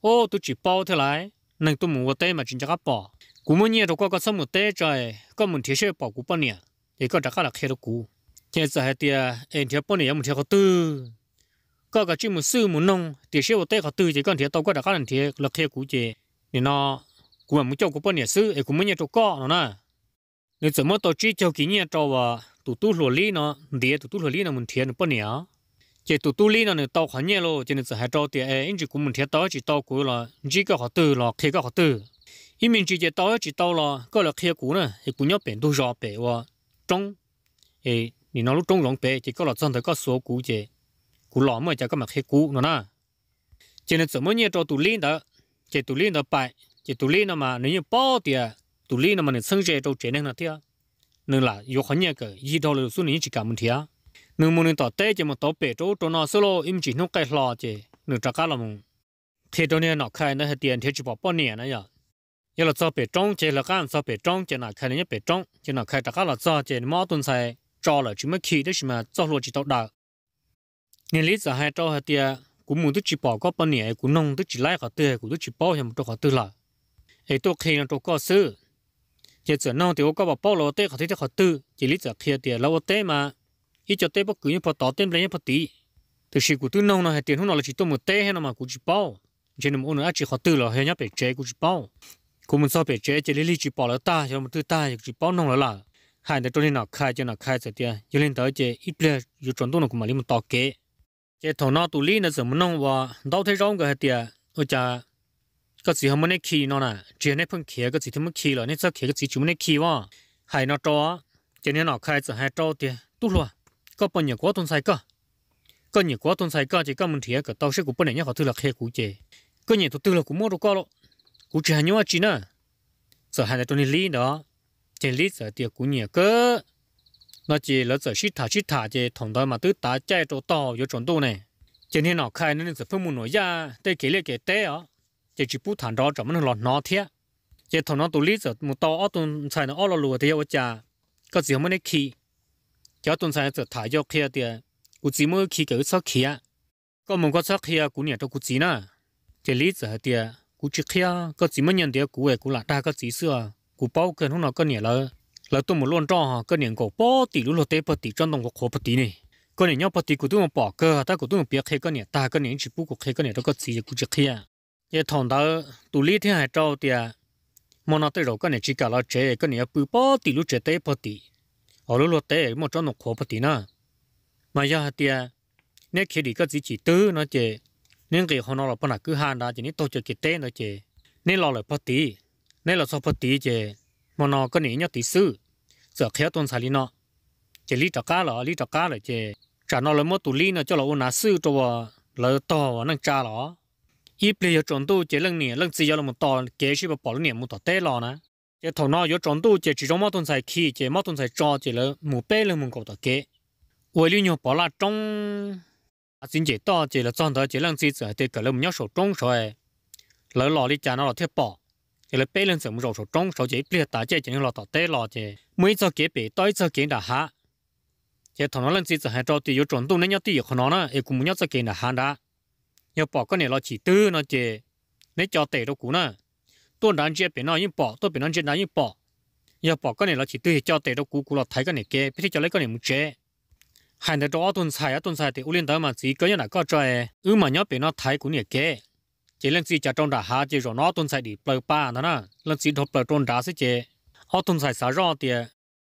ô tụ chỉ bao theo lại nên tụ mua tay mà chính chắc bỏ cũng muốn nhiều đâu có có sớm mua tay trời có muốn thiết sẽ bảo của bận nè thì có chắc là khi đó cũ thế giờ hai tia em thiếu bốn này em thiếu có tư có cả chuyện một sư một nông thì sẽ một tay có tư chỉ còn thiếu tao có đã có lần thiếu lập thiếu cũ chế nên nó cũng là muốn cho của bốn này sư ấy cũng mới nhận cho có nó nè nếu 怎么到追求经验找哇？都都落力呢，爹都都落力呢，问题呢不鸟。这都都力呢，你到行业咯，今天子还找点哎，你这股问题到就到过了，你这个好对了，开个好对。一面直接到就到了，过了开股呢，一股要变都绕白哇，中哎，你那路中龙白，结果了真的个说古姐，古老么家个么黑古喏呐。今天怎么捏着独立的，这独立的白，这独立的嘛，人家包的，独立的嘛，你趁热都这能那的，能啦，有很那个，一到了说你去干么的啊？能不能到带着么到白州到那时候，因为弄该啥的，能咋干了么？thế đó nè nó khai nó hay tiền thế chỉ bỏ bao nhiêu nè giờ giờ là cho bể trống chỉ là cái ăn cho bể trống chỉ là khai nó nhất bể trống chỉ là khai tất cả là cho chỉ là máu tuần cho là chúng mới khi đó mà cho luôn chỉ tao đợi nên lý giải hai cho hai tia cũng muốn tức chỉ bỏ có bao nhiêu cũng nông tức chỉ lấy khỏi tư cũng tức chỉ bỏ hiểm cho khỏi tư là ấy tôi khi nó tôi có sự Giờ chỉ nông thì có bảo bỏ lo tê khỏi tư khỏi tư chỉ lý giải khi tia lo tê mà ít cho tê bất cứ như phải tỏ tên lấy phải tí thực sự của tư nông nó hai tiền hôm nào là chỉ tôi một tê hay nó mà cũng chỉ bỏ chỉ nằm ôn nó chỉ khỏi tư là hay nhá bể chế cũng chỉ bỏ cũng muốn sao bể chế chỉ lý chỉ bỏ là ta cho một tư ta chỉ bỏ nông là là hai đứa trốn nó khai cho nó khai rồi tiệt yêu lên tới chơi ít lệ yêu trốn đâu nó cũng mà lim tao kế chơi thằng nó tụi li nó giờ muốn nông và đâu thấy rong cái tiệt ở cha cái gì hôm nay khi nó nè chỉ này phân kia cái gì thì mới khi rồi nên sao kia cái gì chúng này khi wa hai nó cho chơi nên nó khai rồi hai cho tiệt tu luôn có bao nhiêu quá tuần sai cả, có nhiều quá tuần sai cơ chỉ có mình thiệt cái tao sẽ cũng bên này nhá họ thứ là khai cũ chơi có nhiều thứ tư là cũng mua được cơ rồi cũ chơi nhau chỉ nè giờ hai đứa trốn đi li đó chỉ lý giờ tiệc cũng nhiều cơ nó chỉ là giờ xí thả xí thả chỉ thằng đó mà tứ tá chạy chỗ to vô chỗ đâu này chỉ nên nó khai nên giờ phân muốn nói ra để kể lại kể té á chỉ chỉ bút thằng đó chậm nó lọt nó thế chỉ thằng nó tu lý giờ một to ở tuần xài nó ở lò lùa thì ở nhà có gì không nên khi chỉ tuần xài giờ thả vô kia thì cũng chỉ mới khi cái sắc à, có một cái sắc à cũng nhiều cho cũng chỉ nè chỉ lý giờ thì cũng chỉ à, có gì mới nhận được cũng về cũng là ta có gì xưa cú bao cái hôm nào cái này là là tôi muốn luôn cho họ cái này có bao tỷ lũ lột tế bao tỷ trong đồng hồ khó bao tỷ này cái này nhau bao tỷ của tôi mà bỏ cơ ta của tôi mà biết cái cái này, ta cái này chỉ bút cái cái này nhẹ đó có gì cũng chỉ khi à cái thằng đó tụ lý thế hệ trâu thì à mà nó tới rồi cái này chỉ cả là trẻ cái này bự bao tỷ lũ trẻ tế bao tỷ ở lũ lột tế một trong đồng khó bao tỷ na, mà giờ thì à nếu khi đi có gì chỉ tư nó chỉ nên cái họ nó là bao nào cứ hàng đó chỉ nên tổ chức cái tế nó chỉ nên lo lại bao tỷ nên là sao phải tí chứ mà nó có nỉ nhau tí sư giờ khéo tuân xài lý nó chỉ lý trả cá là lý trả cá là chứ trả nó lấy mất tủ lý nó cho là ôn ná sư cho vợ là to và nâng trả nó ít bây giờ trộn tu chỉ lần nè lần gì giờ là một to kế sĩ bảo lần nè một tọt té lò nè chỉ thằng nó giờ trộn tu chỉ chỉ trong mất tuân xài khí chỉ mất tuân xài cho chỉ là một bé là một cậu tọt kế vậy lý nhau bảo là trong à chính chỉ to chỉ là chọn tới chỉ lần gì giờ thì cả là một nhau sổ trong rồi lỡ lò đi trả nó là thiết bảo thì là bé lên sớm rồi số trong số chỉ bây giờ ta chơi chỉ là tao té lo chơi mỗi giờ kế bị tới giờ kế đã hạ giờ thằng nó lên chỉ giờ hai trâu thì yếu chuẩn tu nên nhớ thì của nó nó ấy cũng nhớ giờ kế đã hạ đó, giờ bỏ cái này là chỉ tư nó chơi nếu cho tệ đâu cũng nè tôi đang chơi bên nó nhưng bỏ tôi bên nó chơi đang nhưng bỏ giờ bỏ cái này là chỉ tư cho tệ đâu cũng cũng là thấy cái này kia biết cho lấy cái này muốn chơi hai đứa đó tuần xài á tuần xài thì u liên tới mà chỉ có như là có chơi ư mà nhớ bên nó thấy cũng này kia chỉ à lần chỉ cho trong đã hạ chỉ rồi nó tuân sai đi bờ ba nữa nè lần chỉ đốt bờ trôn đá sẽ chế họ tuân sai sao rõ thì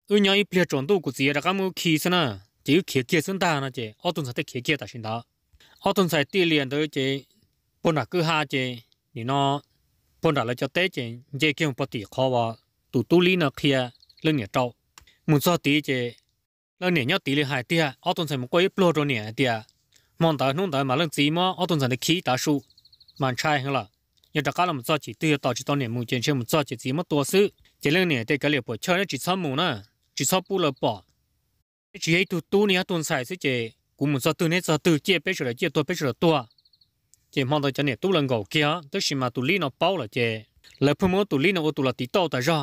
ư nhau ít bia trôn tu của gì là cái mu khí thế nè chỉ khí kia sinh ta nè chế họ tuân sai thì khí kia ta sinh đó họ tuân sai tiền liền tới chế bọn đã cứ hạ chế thì nó bọn đã là cho tế chỉ chế kia một tỷ khó vào tụ tu lý nó khía lần nhà trâu muốn sao tí chế lần nhà nhau tí liền hai tia họ tuân sai một quấy bờ trôn nhà tia mong tới nung tới mà lần chỉ mà họ tuân sai thì khí ta sụ mà trai hả, là nhờ đặc cá là một do chỉ tự tạo chỉ tao niệm muốn trên trên một do chỉ gì mất tua sự chỉ lên nè để cái liệu bỏ chơi chỉ sao mù nè chỉ sao bu là bỏ chỉ ấy tu tu này tuần sai, sự chỉ cũng một do tư nè do tư chia bế sửa chia tua bế sửa tua chỉ mong tới cho nè tu lần gầu kia tới khi mà tu lý nó bao là chỉ là phương mô tu lý nó tu là tí tao tại ra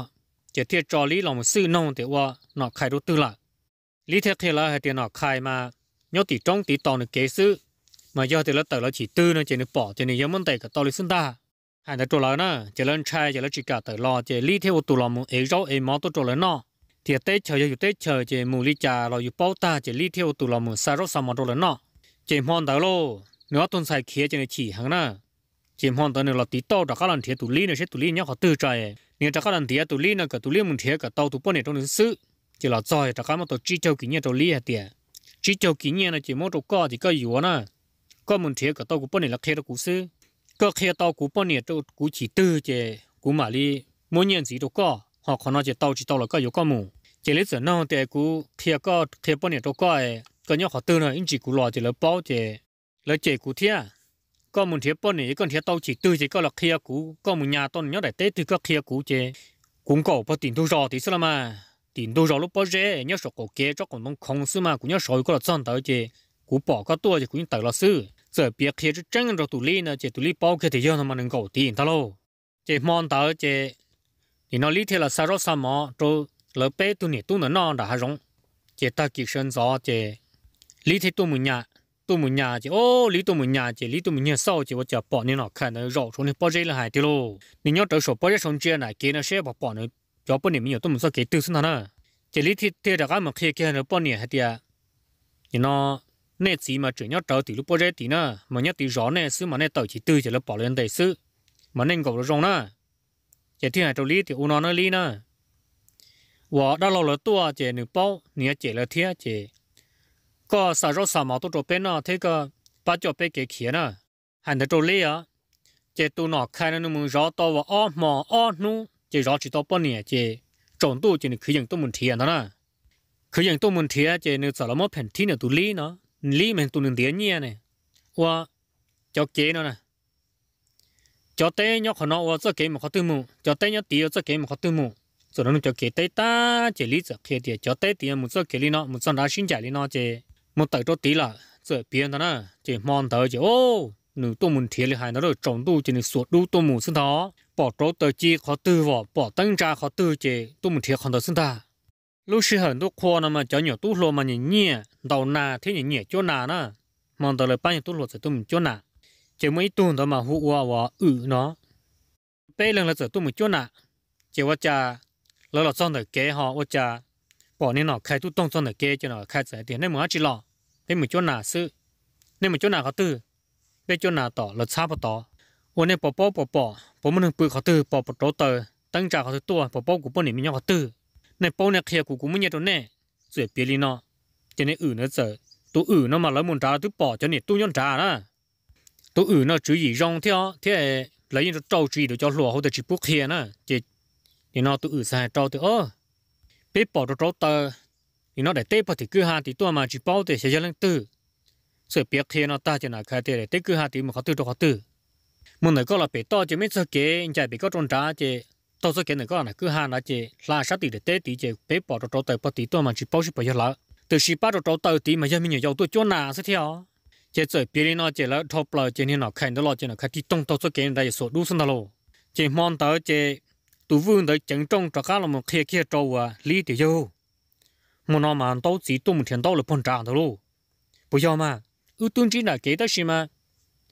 chỉ thiệt cho lý là một sự nông để qua nó khai đầu tư là lý thiệt thì là hay tiền nó khai mà nhớ tỷ trong tỷ tao được kế sự mà do thì nó tự nó chỉ tư nó chỉ nó bỏ chỉ nên giống món tay cả to lên sinh ta hai đứa trộn lại nè chỉ lên trai chỉ lên chỉ cả tự lo chỉ lý theo tụ lòng muốn ấy rau ấy máu tôi trộn lại nọ thì tết chờ giờ tết chờ chỉ mù lý trà rồi bao ta chỉ lý theo tụ lòng muốn sao rau sao máu trộn lại nọ chỉ mòn tới lo nếu tuần sai kia chỉ nên chỉ hàng nè chỉ mòn tới nữa là tí to đã các lần thiệt tụ lý nữa sẽ tụ lý nhau họ tự trai nếu đã các lần thiệt tụ lý nữa cả tụ lý muốn thiệt cả tàu tụ bốn này trong nước sự chỉ là rồi đã các mà tụ chi châu kỷ nghiệm tụ lý hết tiệt chi châu kỷ nghiệm là chỉ mỗi tụ có chỉ có yếu nè có muốn thiệt cả tao cũng bận là thiệt đó cũng sư có thiệt tao cũng bận là tao cũng chỉ tư chè cũng mà đi mỗi nhân gì đâu có họ còn nói chè tao chỉ tao là có yếu có mù chè lấy sữa non thì cũng thiệt có thiệt bận là tao có có nhớ họ tư nữa, anh chỉ cũng lo chè là bao chè là chè cũng thiệt có muốn thiệt bọn này, còn thiệt tao chỉ tư chè có là thiệt cũng có muốn nhà tao nhớ đại tế thì có thiệt cũng chế cũng có bao tiền đâu rồi thì sao mà tiền đâu rồi lúc bao giờ nhớ sổ cổ kia cho còn mong không sư mà cũng nhớ sổ có là chọn tới chè cũng bỏ có tua thì cũng tới là sư giờ biết khi chứ chân rồi tụi li nữa chỉ tụi li bao cái thì giờ mà nên cầu tiền ta lô chỉ mong tới chỉ thì nó lý thế là sao rồi sao mà rồi lỡ bé tuổi này tụi nó non đã rong chỉ ta kỹ sinh rõ chỉ lý thế tụi mình nhà tụi mình nhà chỉ ô lý tụi mình nhà chỉ lý tụi mình nhà sau chỉ vợ chồng bỏ nên nó khai nó rổ xuống thì bỏ dây là hai đi lô nên nhớ tới số bao giờ xuống chia này kia nó sẽ bỏ bỏ nó cho bỏ này mình nhớ tụi mình sao kỹ tự sinh thằng nữa chỉ lý thế thế là cái mà khi kia nó bỏ này hết à, thì nó nè chỉ mà chuyển nhau trở thì lúc bao giờ thì nè mà nhớ thì rõ nè xứ mà nè tàu chỉ tư chỉ là bỏ lên đầy xứ mà nên gọi là rong nè chỉ thiên hạ trâu lý thì u nó nó lý nè và đã lâu là tua chỉ nửa bao nửa chỉ là thiên chỉ có sáu rau sao mà tôi trâu bên nè thấy cơ ba chỗ bên kia kia nè hành trâu lý à chỉ tu nọ khai nó muốn rõ to và o mò o nu chỉ rõ chỉ to bao nè chỉ trộn tu chỉ nửa khử dần tu muốn thiên đó nè khử dần tu muốn thiên chỉ nửa sợ là mất phèn thiên nửa tu lý nó lý mình tụi mình tiếng nhẹ này và cho kế nó nè, cho té nhóc họ nó và cho kế mà họ tư mù cho té nhóc tiêu cho kế mà họ tư mù cho nó cho kế té ta chỉ lý cho kế thì cho té thì mà cho kế lý nó một cho đá xin trả lý nó chứ, một tẩy cho tí là rồi biến nó nè, chỉ mong tới chỉ ô nữ tôi muốn thiệt là nó rồi trồng đu chỉ nên suốt đu tôi muốn sinh đó bỏ trâu tới chi họ tư vỏ bỏ tăng tra họ tư chỉ tôi muốn thiệt họ tới sinh ta lúc xưa hẳn tôi khoa nó mà cháu nhiều tu lô mà nhìn nhẹ đầu nà thế nhìn nhẹ chỗ nà nó mong tới lời bao nhiêu tu lô sẽ tôi mình chỗ nà chỉ mấy tuần đó mà hụ hoa hoa ừ nó bây lần là sẽ tôi mình chỗ nà chỉ ว่าจะแล้วเราซ่อนแต่เก๋หอว่าจะปอนี่หนอใครตุ้ต้องซ่อนแต่เก๋จะหนอใครใส่เตียนในมือจีหล่อในมือจ้าหนาซื้อในมือจ้าหนาเขาตื้อในจ้าหนาต่อเราชาปต่อวันนี้ปอปอปอปอผมมันหนึ่งปืนเขาตื้อปอปอโตเตอร์ตั้งจากเขาตื้อตัวปอปอกูปนนี่มีเงาเขาตื้อ này bao nhiêu kia cũng cũng nhiều nè rồi biết đi nó cho nên ử nó sợ tôi ử nó mà lấy một trà tôi bỏ cho nên tôi nhận trà đó tôi ử nó chỉ gì rong theo thế lấy những trâu chỉ được cho lúa hoặc là chỉ bút kia nè chỉ thì nó tôi ử sai trâu thì ơ biết bỏ cho trâu tờ thì nó để tép thì cứ hà thì tôi mà chỉ bao thì sẽ cho lên từ rồi biết kia nó ta cho nó khai thì để tép cứ hà thì mà khó từ cho khó từ một người có là bị to chứ mấy sợ kế chạy biết có trôn trà chứ 到时候给那个呢，各行那些拉沙地的带地就别抱着找到不地段嘛，去保守不要了。就是把着找到地嘛，要命要多叫难是条。这在别人那些了，他不了，今天那看到了，今天看地动，到时候给人家也说路上的喽。这忙到这，都问到正中这干了么，开开找啊，离的有。我那忙到自己都没听到了，碰炸的喽。不要嘛，我蹲起来给的是嘛，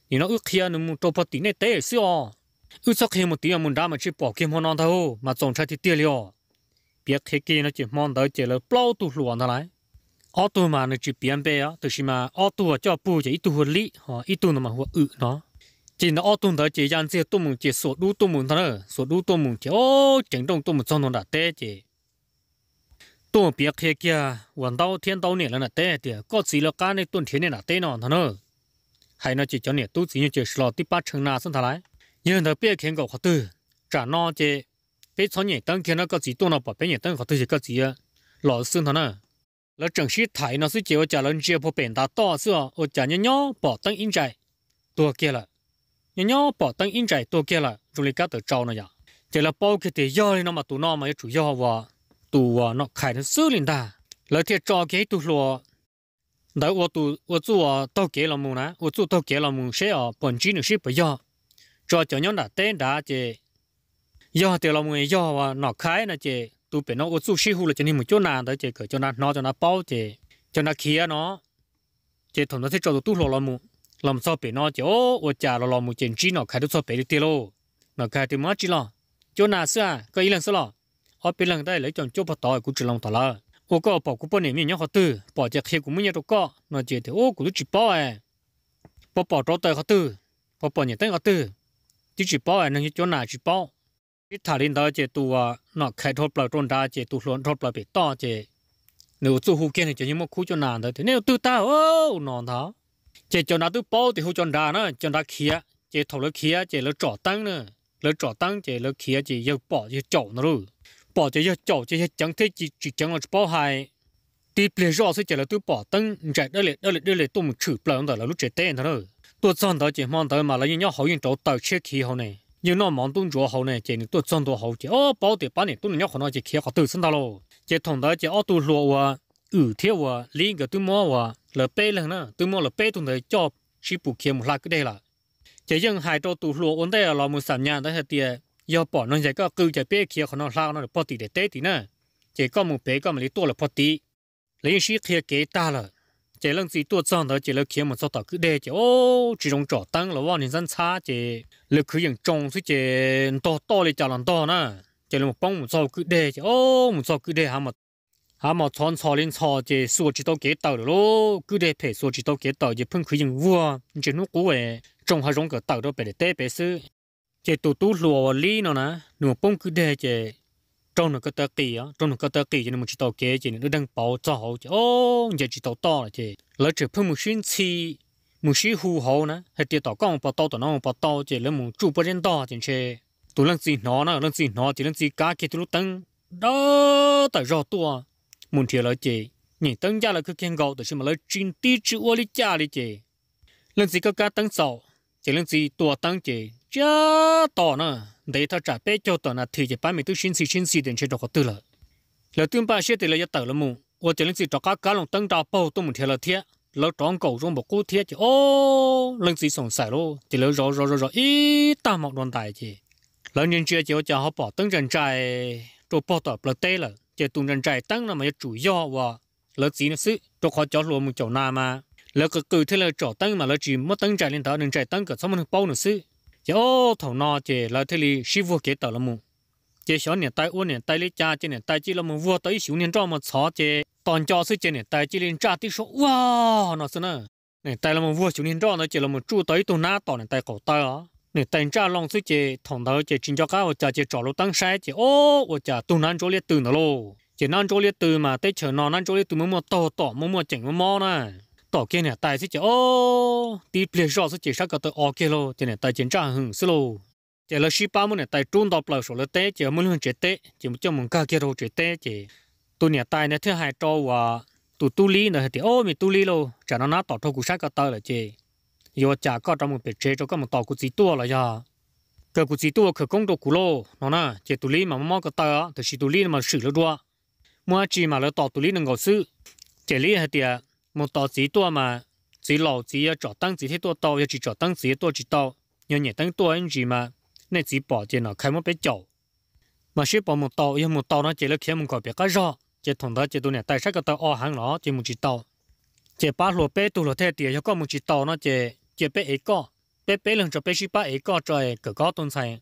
你那我开那么找不地那带是哦。ư sắc khi một tí ở môn đá mà chỉ bỏ kim hôn non thôi mà trồng trái thì tiêu liò biết thế kia nó chỉ mong tới chỉ là bao tu luồn thôi lại ô tu mà nó chỉ biến bé á từ khi mà ô tu cho bu chỉ ít tu hơn lý họ ít tu mà họ ự nó chỉ nó ô tu tới chỉ dàn xe tu mùng chỉ số đu tu mùng thôi số đu tu mùng chỉ ô chỉnh đông tu mùng trong nó đã té chỉ tu biết thế kia quần đau thiên đau này là nó té thì có gì là cái này tuần thiên này là té nó thôi hay nó chỉ cho nè tu gì như chỉ lo tí ba chừng nào xong thà nhưng nó biết khen cậu khó tư trả nó chứ biết cho nhảy tăng khen nó có gì đó nó bảo bé nhảy tăng khó tư cái có gì à lão xương thằng nó lão chẳng sĩ thái nó sẽ chịu trả lần chia phổ biến đa to xưa ở trả nhau nhau bảo tăng in chạy tôi kia là nhau nhau bỏ tăng in chạy tôi kia là rồi cá tự trâu nó vậy chỉ là bảo cái tiền do nó mà tụi nó mà chủ do và tụi nó khai nó xử lên ta là thiệt cho cái tụi lo đó tôi tôi tôi tôi kia là mù nè tôi tôi kia là mù sẽ ở bản chỉ nó sẽ bây giờ cho cho nhau là tên đã chế do thì lòng người do và nó khai là chế tu bên nó ô su shi hu là cho nên một chỗ nào đó chế cởi cho nó nó cho nó bao chế cho nó kia nó chế thằng nó sẽ cho tu lò lò mu làm sao bên nó chế ô ô chả lòng mu chế chỉ nó khai được sao bên được lô nó khai thì mất chỉ lo chỗ nào xưa à, có ý lần xưa lò ở bên lần đây lấy chồng chỗ bắt tỏi cũng chỉ lòng thọ lợ ô có bỏ cũng bao niệm nhau họ tư bỏ chế khi cũng mới nhau đâu có nó chế thì ô cũng chỉ bao à bỏ bỏ trót tay họ tư bỏ bỏ nhà tay họ tư chỉ chỉ bao anh những chỗ nào chỉ bao cái thà linh đó chỉ tu à nó khai thốt bờ trôn đá chỉ tu luôn thốt bờ bị to chỉ nếu tu hụt kia thì chỉ những một khu chỗ nào thôi, thì nếu tu ta ô nó tháo chỉ chỗ nào tu bao thì hụt chỗ đá nữa chỗ đá khía, chỉ thầu lỡ khía, chỉ lỡ trọ tăng nữa lỡ trọ tăng chỉ lỡ khía, chỉ yêu bỏ chỉ chậu nữa rồi bỏ chỉ yêu chậu chỉ hết chẳng thấy chỉ chỉ chẳng là bao hai đi plei rõ sẽ chỉ là tu bỏ tăng chạy đó lệ đó lệ đó lệ tu một chữ bờ đó là lúc chạy tên thôi ตัวจอนตัวจีมองตัวมาแล้วยัง要好用找到切起好呢，有那忙动作好呢，这你多赚多好些哦，包的把你都能要看到这开好都生到喽，这同到这二度落哇，二天哇，另一个都摸哇，了背了呢，都摸了背同的叫西部开木拉个得了，这人还到度落，我那老木三年那些的，要把那些个狗在背开可能拉那包的的带的呢，这个木背个木里多了包的，临时开给大了。chỉ lần gì tuột xong thôi chỉ là khi mà sao tao cứ để chỉ ô chỉ trong trọ tăng là vào nên dân xa chỉ là cứ dùng trồng suy chỉ to to lên chào làm to nè chỉ là một bông một sao cứ để chỉ ô một sao cứ để hả mà hả mà chọn chọn lên chọn chỉ số chỉ tao kế tàu rồi cứ để phải số chỉ tao kế tàu chỉ phân cứ dùng vua chỉ nó cố về trồng hay giống cái tàu đó phải để té phải xứ chỉ tụ tụ lùa lì nó nè nửa bông cứ để chỉ trong nó có tơ kỳ á trong nó có tơ kỳ cho nên mình chỉ tàu kế chỉ nó đang bảo cho hậu chứ ô giờ chỉ tàu to là chứ lỡ chỉ phân một xin chi một xí hù hậu nè hết tiệt tàu con bảo tàu tàu nó bảo tàu chứ lỡ một chụp bên to chứ chứ tụ lăng gì nó nè lăng gì nó chỉ lăng gì cá kia tụ lúc tăng đó tại rò tua muốn thiệt lỡ chứ nhìn tăng gia là cứ khen gạo tại sao mà lỡ chín tí chữ ô li giá lý chứ lăng gì có cá tăng sầu chỉ lăng gì tua tăng chứ chá tàu nè để ta trả bé cho tao là thì chỉ ba mươi tư chín xí chín xí đến chơi đồ có tư lợi lợi tương ba xe thì lợi tờ là mù ô chỉ lên xí cho các cá lòng tăng đào bao tôi muốn thiệt là thiệt lỡ tròn cầu trong một cú thiệt chỉ ô lên xí sòng sài luôn chỉ lỡ rõ rõ rõ rõ ít ta mọc đoàn tài chứ. lợi nhân chơi chỉ cho họ bỏ tăng trần trai đồ bỏ tao lợi tê lợi chỉ tung trần trai tăng là mà chủ yếu và lỡ xí nó xí đồ khó cho luôn một chỗ nào mà lỡ cứ cứ thế lợi chỗ tăng mà lỡ chỉ mất tăng trại lên đó nên trại tăng cả xong mình bao nữa xí chế ô thầu nọ chế là thế li sư phụ kế tờ là mù chế sáu niệm tai uốn niệm tai lý cha chế niệm tai chỉ là mù vua tới sáu niệm cho mà sáu chế toàn cho sư chế niệm tai chỉ lên cha tí số wow nó xí nè niệm tai là mù vua sáu niệm cho nó chỉ là mù chủ tới tu na tỏ niệm tai cổ tai à, niệm tai cha long sư chế thằng đầu chế chính cho cái, ở cha chế trò lô tăng sai chế ô ở cha tu nan chỗ liệt từ nào lô chế nan chỗ liệt từ mà tới chờ nào nan chỗ liệt từ mua mua to to mua mua chỉnh mua mò nè tỏ kia nè tại sẽ chỉ ô tí ple rõ sẽ chỉ sắc cái tôi ô kia lo chỉ nè tại chiến tranh hưng xí lo chỉ là ship ba mươi nè tại trung đọc lại số là té chỉ muốn hưng chế té chỉ một trong mình ca kia lo chế té chỉ tôi nè tại nè thứ hai trâu và tụ tu lý nè thì ô mình tu lý lo chả nó nát tỏ thâu cụ sắc cái tôi là chỉ giờ chả có trong một bể chế cho các một tỏ cụ chỉ tua là giờ cái cụ chỉ tua khởi công đồ cụ lo nó nè chỉ tu lý mà mò cái tờ thì chỉ tu lý mà xử lo đó, mua chỉ mà lo tỏ tu lý nè ngồi sư chỉ lý hay tiệt một tổ chỉ tua mà chỉ lẩu chỉ ở chỗ tăng chỉ thấy tua to, chỉ chỗ tăng chỉ tua chỉ to, nhiều nhà tăng tua anh gì mà nên chỉ bỏ tiền nó khai một bé chậu mà sẽ bỏ một tàu yêu một tàu nó chỉ là khi một cái bé cái rõ chỉ thằng đó chỉ tụi này tại sao cái tàu ở hàng nó chỉ một chỉ tàu chỉ ba lô bé tụi lô thế tiền cho có một chỉ tàu nó chỉ chỉ bé ấy có bé bé lần cho bé chỉ ba ấy có cho cái cái tuần sai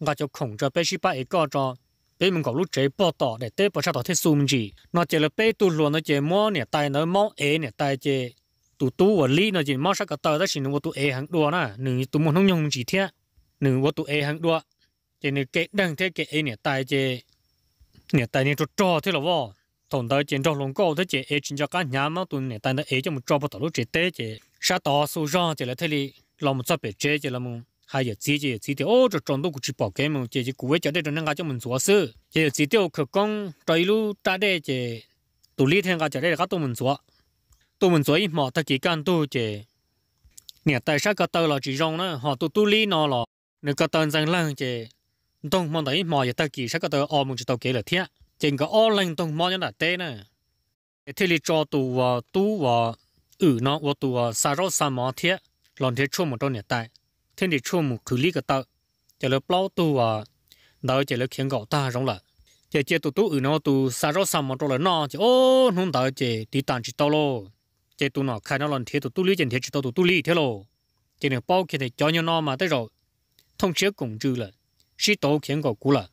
ngã cho khủng cho bé chỉ ba ấy có cho bé mình có lúc chơi bỏ tỏ để tế bỏ sát tỏ thế sum gì nó chỉ là bé tu luôn nó chỉ mua nè tay nó mua é nè tay chỉ tu tu và lý nó chỉ mua sát cả tờ đó xin nó tu é hàng đua nè nửa tu muốn không nhung chỉ thế nửa tu é hàng đua chỉ nửa cái đằng thế cái é nè tay chỉ nè tay nè trộn trò thế là vò thằng đó chỉ trộn lồng câu thế chỉ é chỉ cho cá nhà mà tu nè tay nó é cho một trò bỏ tỏ lúc chỉ tế chỉ sát tỏ số ra chỉ là thế này, làm một số bể chế chỉ là một hay chỉ chỉ chỉ tiêu ô cho trong đó cũng chỉ bảo cái mà chỉ chỉ cuối cho đây cho nên cái cho mình xóa sự chỉ chỉ tiêu khởi công trời lu ta đây chỉ tụ lý thêm cái cho đây là cái tụ mình xóa mà ta chỉ cần tụ chỉ nè tại sao cái tờ là chỉ nữa họ tụ tụ lý nó là nếu cái tờ rằng là chỉ đông mong đấy mà giờ ta chỉ sao cái tờ ô mình chỉ tàu kế là thiệt chỉ cái ô lên đông mong như là tê nữa thế thì cho tụ và ừ nó và tụ sao sao mà thiệt lần thế chung một trong nè tại 天地出木，佢呢个得，就了包都啊，到就了天搞大中了，就接都都有那都三十三毛多了那，就哦弄到就地单知道咯，就都那看那乱贴都都里件贴知道都都里贴咯，就那包起来叫你那嘛得着，通吃共住了，是都天搞古了。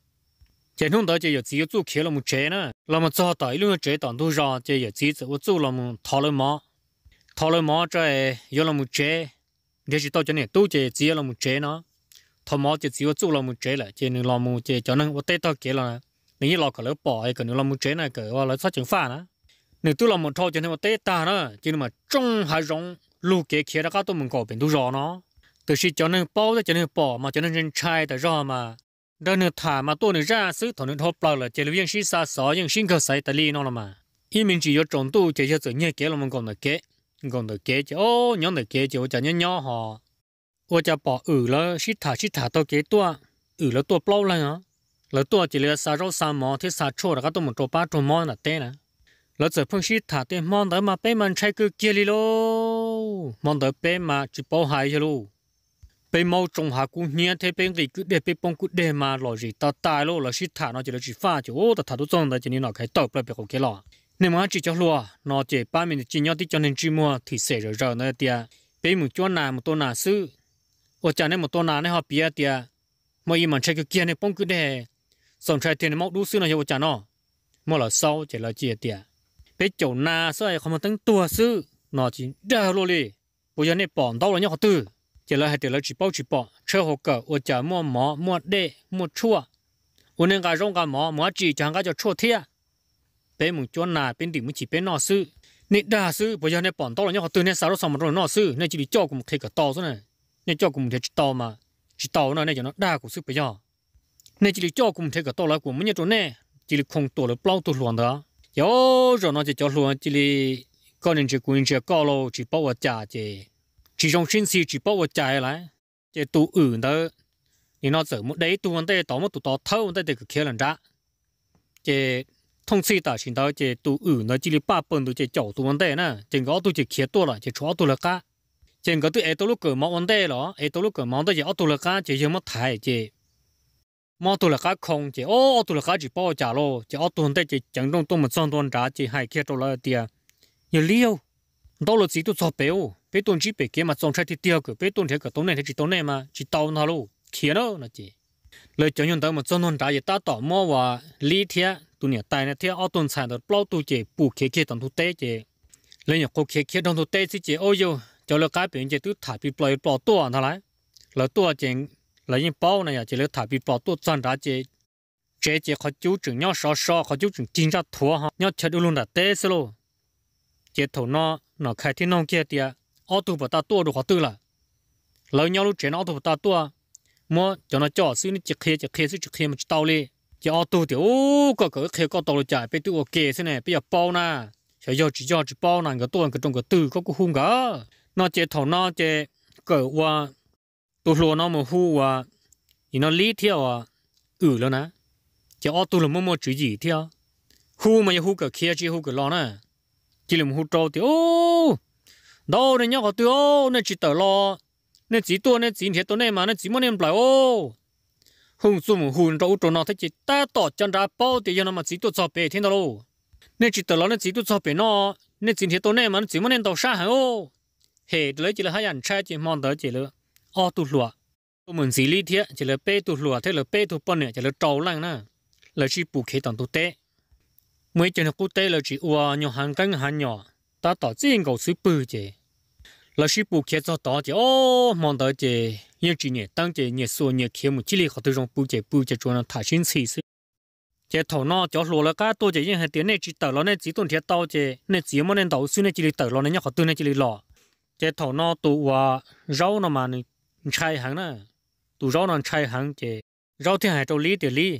前通到就要只有做开了么车呢，那么早到一路车当都让就要只做我做了么他了嘛，他了嘛这有了么车。nếu chỉ tao cho nên tôi chỉ chỉ là một chế nó thọ máu chỉ chỉ có chú là một chế là chỉ là một chế cho nên tôi tết tao kia là nếu như lo cả lỡ bỏ ấy cần làm một chế này cái, là sát chứng phạt á nếu tôi làm một thao cho nên mà tết ta đó chỉ mà trong hai rong lu kế kia đó các tôi mình có biển tôi rồi nó từ là cho nên bảo bao cho nên bỏ mà cho nên nhân trai tại rõ mà đơn nữa thả mà tôi nữa ra xứ thằng nữa thọp bao là chỉ là viên sĩ xa xó những sinh cơ sai tại ly nó là mà ý mình chỉ có trung tu chỉ cho tự nhiên kế là mình còn là kế còn được kế chứ ô nhóm được kế chứ chả nhớ nhỏ họ ô chả bỏ ử lỡ xít thả xít thả tôi kế tua ử lỡ tua plau lên nhở, lỡ tua chỉ là sa rau sa mỏ, thế sa chua là các tôi một chỗ ba trộn mỏ là tê nè lỡ giờ phong xít thả tê mỏ, tới mà bé mà chạy cứ kia đi lô mỏ tới bé mà chỉ bao hại cho lô bé mỏ trồng hạ cũng nhẹ thế bé gì cứ để bé bông cứ để mà lo gì ta tài lô lỡ xít thả nó chỉ là chỉ phát, chứ ô ta thả tôi trồng ta chỉ là nó cái tàu lại bé không cái lò nếu mà chỉ cho lúa nó chỉ ba mươi chín nhau tí cho nên chỉ mua thì sẽ rồi rồi nữa tiệt bây mình cho nào một tô nào xứ ở chả nên một tô nào nên họ bia tiệt mà im mà chơi cái kia này bông cứ để xong chơi tiền nó móc đủ xứ này cho chả nó mà là sau chỉ là chỉ tiệt bây chỗ na sao không có tính tua xứ nó chỉ đỡ luôn đi bây giờ này bỏ đâu là nhau họ tư chỉ là hai tiệt là chỉ bao chỉ bỏ chơi hồ cờ ở chả mua mỏ mua đệ mua chua ở nên cái rong cái mỏ mỏ chỉ chẳng cái cho chua thiệt bên mùng cho nà bên đỉnh mùng chỉ bên nọ sư nị đa sư bây giờ nè bọn to là nhau họ từ nè sáu sáu mà rồi nọ sư nè chỉ đi cho cùng thấy cả to số này nè cho cùng thấy to mà chỉ to nó nè cho nó đa của sư bây giờ nè chỉ đi cho cùng thấy cả to là của mấy chỗ nè chỉ đi không tổ là bao tổ luôn đó yo rồi nó chỉ cho luôn chỉ đi con nên chỉ quyền chỉ cao lô chỉ bảo vật trả chỉ chỉ sinh sĩ chỉ bảo vật trả lại chỉ e tu ử đó thì nó sợ một đấy tu vấn đề tỏ một tụ tỏ thâu vấn đề cái kia lần ra chỉ 通西大型到这都有那这里八本都这角度问题呢，整个都这切多了，这错多了噶，整个都爱多了个毛问题了，爱多了个毛到这奥多了噶，这什么台这，毛多了噶空这哦多了噶就报价咯，这奥多问题这整种多么上端闸这还切多了点，有理由，到了自己都做白哦，白东西白给嘛，种出的第二个白东这个东南它就东南嘛，就到那喽，切了那这，来讲用到么上端闸也达到么话理解。tu nè tai nè thế ở tuần sản đó bao tu chế bù khía khía đồng thu tế chế lấy nhà cô khía khía tận tu tế chỉ chế ôi yêu cho lỡ cái biển chế tu thả bị bao bao tu anh thà lại lỡ tu chế lỡ những bao này chế lỡ thả bị bao tu trang ra chế chế chế khó chú chừng nhau sáu sọ khó chú chừng chính ra thua ha nhau chết luôn là tế xí lô chế thổ nó nó khai thiên nông kia tiệt ao tu bảo ta tu được khó tư là lấy nhau lúc chế ao ô tu bảo ta tu mua cho nó cho xí nó chỉ khía chế khía xí chỉ khía mà chế tao lên giờ tu thì ô cái cái khi có tàu chạy bây tôi ok thế này bây giờ bao na giờ giờ chỉ giờ chỉ bao na, cái tôi cái trong cái từ có cái hung cả nó chế thầu nó chế cỡ qua tôi lo nó mà hu qua thì nó lý theo à ừ rồi nè giờ ô tu là mua mua chữ gì theo hu mà giờ cái kia chỉ hu cái lo nè chỉ là hu trâu thì ô đâu này nhá có tôi ô nên chỉ tờ lo nên chỉ tôi nên chỉ thiệt tôi nên mà nên chỉ muốn nên lại ô hùng sum hùng rau trộn nó thấy chỉ ta tỏ chân ra bao thì nó mà chỉ tụt sọp bể thiên đó luôn nên chỉ tụt nó nên chỉ tụt sọp bể nó nên chỉ thế tôi nên mà chỉ muốn nên tàu xa hả ô hệ lấy chỉ là hai anh trai chỉ mong tới chỉ là o tụt lụa tôi muốn gì lý thế chỉ là bê tụt lụa thế là bê tụt bẩn này chỉ là trâu lăng nè là chỉ bù khế tận tụt tê mấy chân cụ tê là chỉ ua nhỏ hàng căng hàng nhỏ ta tỏ riêng cầu sứ bự chỉ là chỉ bù khế cho tỏ chỉ ô mong tới chỉ nhiều chuyện, nhớ tăng chế nhớ số nhớ khi một chỉ lì họ tự trong bù chế bù chế cho nó thả sinh xì sĩ, chế thầu nó cho lúa là cá tôi chế những hai tiếng này chỉ tờ lo này chỉ tuần thiệt tao chế này chỉ mà nên đầu xuyên này chỉ lì tờ lo này nhớ họ tự này chỉ lì lò chế thầu nó tụ và rau nó mà này chai hàng nè tụ rau nó chai hàng chế rau thì hai châu lý thì lý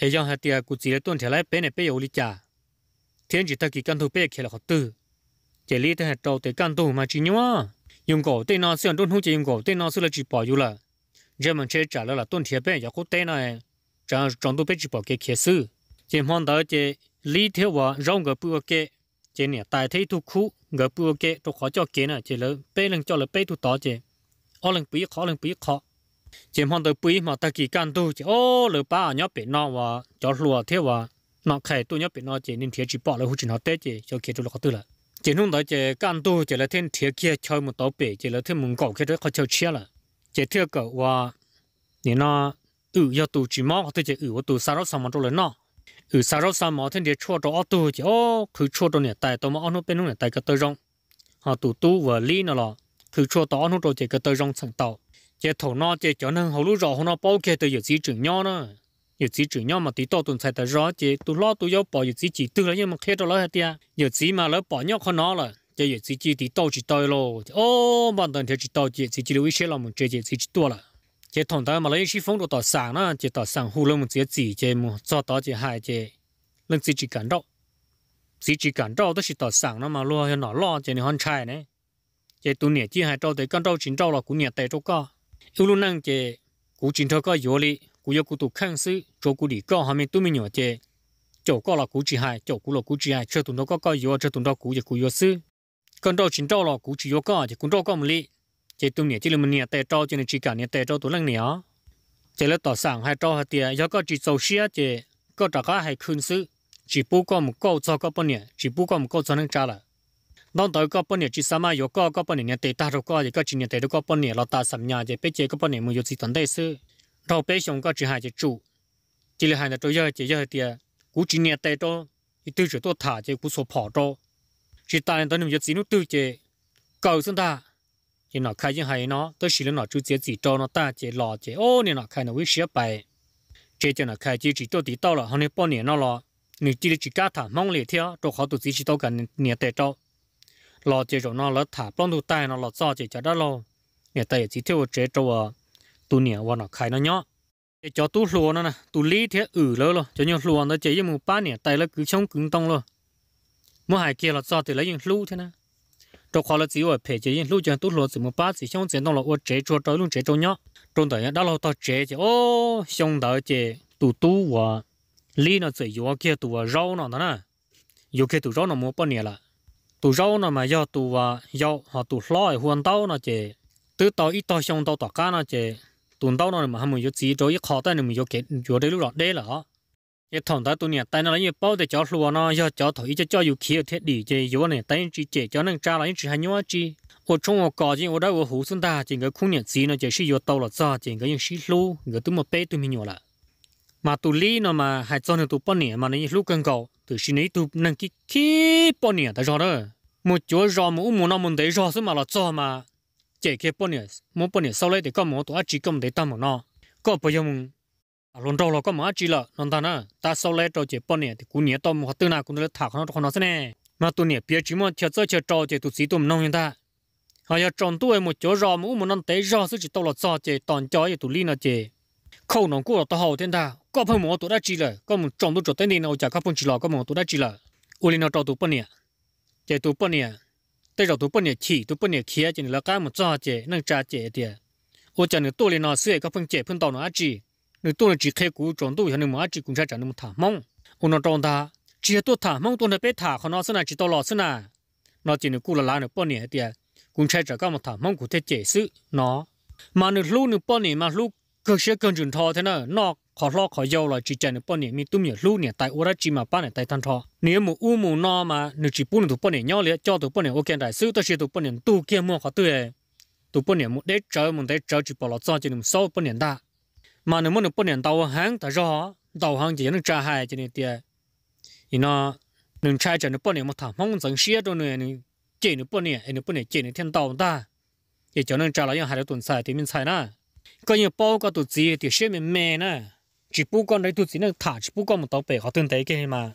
ấy giờ hai tiếng cụ chỉ tuần thiệt lại bé này bé yếu lý chả thiên chỉ ta kỳ căn thu bé kia là học tư, chế lý thì hai châu thì căn thu mà chỉ nhau 用过对那虽然中通节用过对那虽然只保有了，人们却 trả 了了冬天边要过对那，这长都被只保给开始，健康到这里头话让个不给，这呢大体都苦个不给都好叫给呢，这了被人叫了被都打这，二人不一考人不一考，健康到不一嘛，他几干都这哦老板要别那话叫罗天话，那开都要别那这，你贴只保了或者那对这，就开出了好多了。chỉ nông đó chỉ cán tu chỉ là thiên thiệt kia chơi một tàu bể chỉ là thiên mùng cổ kia đó khó chơi chia là chỉ thiệt cậu và nên nó ừ do tu chỉ mong tôi chỉ ở ừ, tu sao sáu sao mà tôi lên nó ừ sao sáu sao mà thiên địa chua đó tu chỉ ô cứ chua đó này tại tôi mà ăn nó bên nó này tại cái tôi rong họ tu tu và lý nó là cứ chua đó nó rồi chỉ cái tôi rong sẵn tàu chỉ thổ nó chỉ cho nên hầu lúc rõ nó bao kia tôi giờ gì trưởng nhau nữa 有只主要嘛，地多顿才得热些，都老都要包有只只多了，要么开着了一点，有只嘛了包尿可拿了，就有只只地多只多咯，哦，嘛等条只多只只只了一些了，么这只只多了。这同到嘛了一些风都到山了，就到山湖了，么只只只么抓到只海只，能只只感到，只只感到都是到山了嘛，路要哪落就你看菜呢，这都年纪还找得干找真找了，过年带着个，有路能这古今头个有哩。cho thì mình mình là là chỉ chỉ 古要古都看是做古里高下面都没鸟的，做高了古只海，做古了古只海，吃土到高高油，吃土到古也古要是，跟到钱到了古只要高就跟到高么哩，这都鸟这里么鸟带招就那只干鸟带招多冷鸟，这了到上海招下的要搞只做些这搞大家还看是，只不过么高招个半年，只不过么高招能炸了。đón tới có bao nhiêu chỉ sao mà có có bao nhiêu nhà tệ ta đâu có gì có chỉ nhà tại đâu có bao nhiêu lo ta sắm nhà gì bây giờ có bao mới mua gì toàn đây sư đầu bé xong có chỉ hai chỉ chủ chỉ là hai là tôi giờ chỉ giờ thì cú chỉ nhẹ tay đó thì tôi chỉ tôi thả chỉ cú số bỏ đó chỉ ta nên tôi nằm giờ chỉ tôi chỉ cầu xin ta thì nó khai những hay nó tôi chỉ là nó chú chỉ chỉ cho nó ta chỉ lo chỉ ô nên nó khai nó quý sửa bài chỉ cho nó khai chỉ chỉ tôi tí tao là hôm nay bao nhiêu nó lo nếu chỉ là chỉ cá thả mong liệt theo tôi khó tôi chỉ chỉ tôi cần nhẹ tay đó lo chỉ rồi nó lỡ thả bao nhiêu tay nó lỡ cho chỉ cho đó lo nhẹ tay chỉ theo chế cho tu nia wa nó khai nó nhỏ để cho tu lúa nó nè tu li thế ử lỡ lo cho nhiều lúa nó chỉ một ba nia tay là cứ chống cứng tông lo mua hai kia là do thì lấy những lú thế nè trong khó là chỉ ở phải chỉ những lú cho tu lúa chỉ một ba chỉ chống chiến tông là ở cho trói luôn chế cho nhỏ trong đời đã lo tao chế chứ ô xong đời chế tu tu wa li nó chỉ yếu kia tu wa rau nó nè yếu kia tu rau nó mua bao nia là tu rau nó mà do tu wa do ha tu lo huan tao nó chế tứ tao ít tao xong tao tao cá nó chế tuần đầu nó mà hắn mình có chỉ cho ít khó đó nó mới có kết có đấy lúc đó đấy là cái thằng đó tuần này tay nó lấy bao để cho lúa nó cho cho thổi cho cho yêu khí thiết đi chơi yêu này tay chỉ chỉ cho nên trả lại chỉ hai nhau chứ. ở trong ở cỏ chỉ ở đâu ở hồ xuân ta chỉ cái khung nhận gì nó chỉ sử dụng tàu là sao chỉ cái những sử lúa người tôi một bé tôi mình nhỏ là mà tôi lý nó mà hai cho nên tụi bao nhiêu mà nó lúc cần cầu tụi xin ấy tụi năng kí kí bao nhiêu ta rõ đó một chỗ rõ mà u muốn một muốn đấy rõ số mà là cho mà chỉ khi bốn niệm mỗi bốn niệm sau lấy thì có mỗi tổ chỉ công để tâm mà nó có bây giờ mình lần đầu là có mà chỉ là nên ta nè ta sau lấy cho chỉ bốn niệm thì cũng nhớ tâm hoặc tư nào cũng được thả nó không nó thế này mà tu niệm biết chỉ mà theo chơi chơi trâu chỉ tu sĩ tu nông như ta họ giờ tròn tu một chỗ rò mũ một năm tới rò sức chỉ tao là so chỉ toàn chó chỉ tu li nó chỉ khâu nó cũng là tao hậu thiên ta có phải mỗi tổ đã chỉ là có một tròn tu chỗ tên đi nào chả có phần chỉ là có mỗi tổ đã chỉ là uli nó trâu tu bốn niệm chỉ tu bốn niệm thế rồi tụi bận nhà chỉ tụi bận nhà kia chỉ là cái một cho chị năng trả chị thì ô chả nữa tôi lên nó sẽ có phân chị phân tàu nó chỉ nữa tôi là chỉ khai cú tròn tôi hay mà chỉ cũng sẽ trả nó một thả mông ô nó tròn ta chỉ tôi thả mông tôi là bé thả còn nó xưa này chỉ tao lọ xưa này nó chỉ nữa cú là lá nữa bận nhà đi, cũng sẽ trả cái một thả mông của thế chị sự nó mà nữa lúc nữa bận nhà mà lúc cơ sẽ cần chuẩn thọ thế nè nó khó lo khó giàu là chỉ chạy được bao nhiêu mi tụm nhiều lú nhiều tại ora chỉ mà bán này tại thằng thọ nếu mà u mù nó mà nếu chỉ buôn được bao nhiêu nhau liền cho được bao nhiêu ok đại sư tôi chỉ được bao nhiêu tu kia mua khó tươi tu bao nhiêu một đế chờ một đế chờ chỉ bảo là cho chỉ nằm sâu bao nhiêu ta mà nếu muốn được bao nhiêu tàu hàng ta rõ tàu hàng chỉ nên trả hai cho nên tiền thì nó nên trai cho nó bao nhiêu một thằng mong dần xía đâu nữa nên chỉ nó bao nhiêu nên bao nhiêu chỉ nó thiên tàu ta thì cho nên trả lại những hai đứa tuần xài thì mình sai nè có nhiều bao có tụt gì thì xem mình mè nè chỉ bu con đấy tụt gì nó thả chỉ bu con một tàu bể họ tương thấy cái mà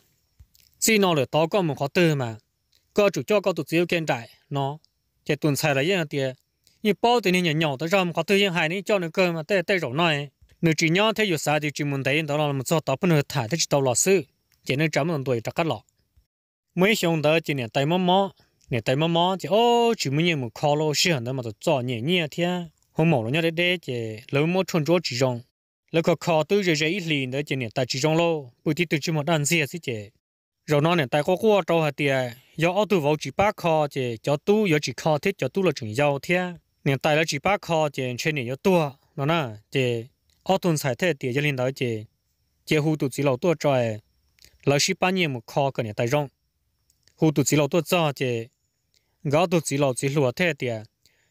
chỉ nó là tàu con một họ tư mà có chủ cho có tụt gì kén đại nó chỉ tuần sai là là tiền như bao thì nên nhỏ tới trong họ tư những hai này cho nó cơ mà tê tê rổ nói nếu chỉ nhỏ thấy nhiều sai thì chỉ muốn thấy đó là một số tàu bên nó thả thì chỉ tàu lọ sư chỉ nên chấm một tuổi chắc cái lọ mấy xong đó chỉ nên tay mắm mắm nè tay mắm mắm thì ô chỉ muốn như một khó lo xí hẳn đó mà tụt cho nhẹ nhẹ thiên hôm mổ nó nhớ đấy đấy chỉ lấy một chôn chỗ chỉ rong lấy khó khó tư rồi ít liền đấy chỉ nè tại chỉ rong lô bữa thì từ chỉ một đàn xe xí chỉ rồi nó nè tại có qua trâu hạt tiề do ở tu vào chỉ ba kho, chỉ cho tu do chỉ kho thiết cho tu là chuẩn giàu thế nè tại là chỉ ba kho, chỉ trên này do tua nó nè chỉ ở tuần sai thế tiề cho liền đó chỉ chỉ hù tu chỉ lâu tua trời lấy chỉ ba nhiêu một khó cái nè tại rong hù tu chỉ lâu tua cho chỉ gạo tu chỉ lâu chỉ lúa thế tiề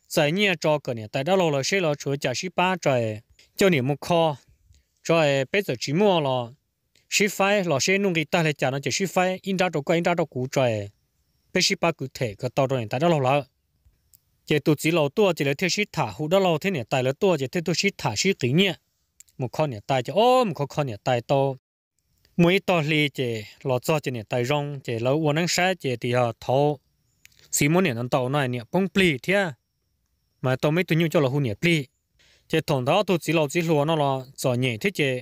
在你找个呢，带到老了谁了，除假是八在叫你们考，在别做寂寞了，是非老些弄给带来讲了就是非，应扎着怪应扎着古在，别是把古铁个到着人带到老了。这肚子老多，这来天是塔，胡到老天呢带了多，这天都是塔是几年，木考呢带着哦，木考考呢带到。mỗi tòa lì chè lọ cho chè nè tài rong chè lọ uốn nắng sai chè thì họ thâu xí muốn nè nó tàu này nè bông plì thia mà tôi mới tụi nhau cho là hôn nhẹ pli thế thằng đó tôi chỉ lâu chỉ lúa nó là cho nhẹ thế chứ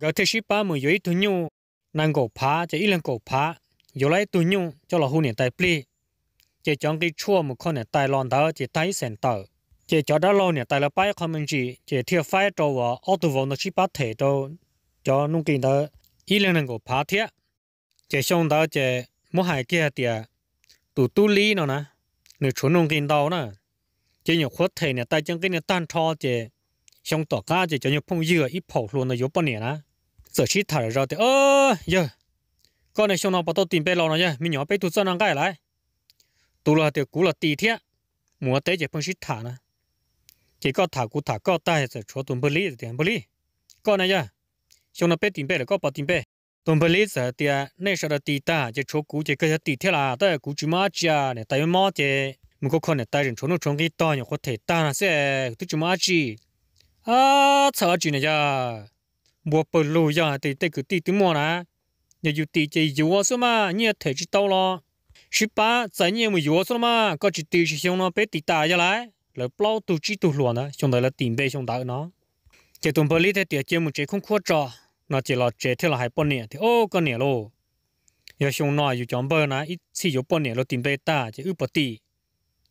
cái thứ ba mới dưới tụi nhau năng cổ phá chứ ít lần cổ phá giờ lại tụi nhau cho là hôn nhẹ tại pli chỉ chọn cái chua một con này tại lon đó chỉ tay sen tử, chỉ cho đó lâu nhẹ tại là bay không mình chỉ chỉ thiệt phải trâu ở auto vào nó ship ba thể cho cho nông kinh đó ít lần năng cổ phá thế chỉ xong đó chỉ mua hai kia tiệt đủ tu lý nó nè nửa chuẩn nông kinh đó nè chỉ nhiều khó thế này tay chân cái này tan cho chỉ xong tỏ cá chỉ cho phong dừa ít phổ luôn là yếu bao nhiêu á giờ chỉ thải ra thì ơ giờ con này xong nó bắt đầu tìm bé lo nó nhá mình nhỏ bé tụt ra năng cái lại tụt là thì cú là tì thế mua tới chỉ phong chỉ thả nè chỉ có thả cú thả có tay sẽ cho tụm bơ lý thì bơ lý con này nhá xong nó bé tìm bé là có bắt tìm bé tụm bơ lý giờ thì nãy giờ là tì ta chỉ cho cú chỉ cái tì thế là tới cú chỉ má chia này tay má chỉ mình có con này tay rừng trốn nó trốn cái to nhỏ có thể ta là sẽ tôi chú mà chỉ à sợ chỉ này giờ mua bờ lô giờ thì tay cứ tì tứ mò nè giờ dù tì chỉ dù số mà nhẹ thể chỉ tao lo sư ba giải nhẹ mà dù số mà có chỉ tì chỉ xong nó bé tì ta ra lại là bao tu chỉ tu luôn á xong rồi là tiền bé xong đại nó chỉ tuần bờ lì thế địa chỉ một chế không khuất trò nó chỉ là chế thế là hai bốn năm thì ô con nè lo, giờ xong nó dù chọn bờ nè ít xí dù bốn nè lo tiền bé ta chỉ ướp bờ tì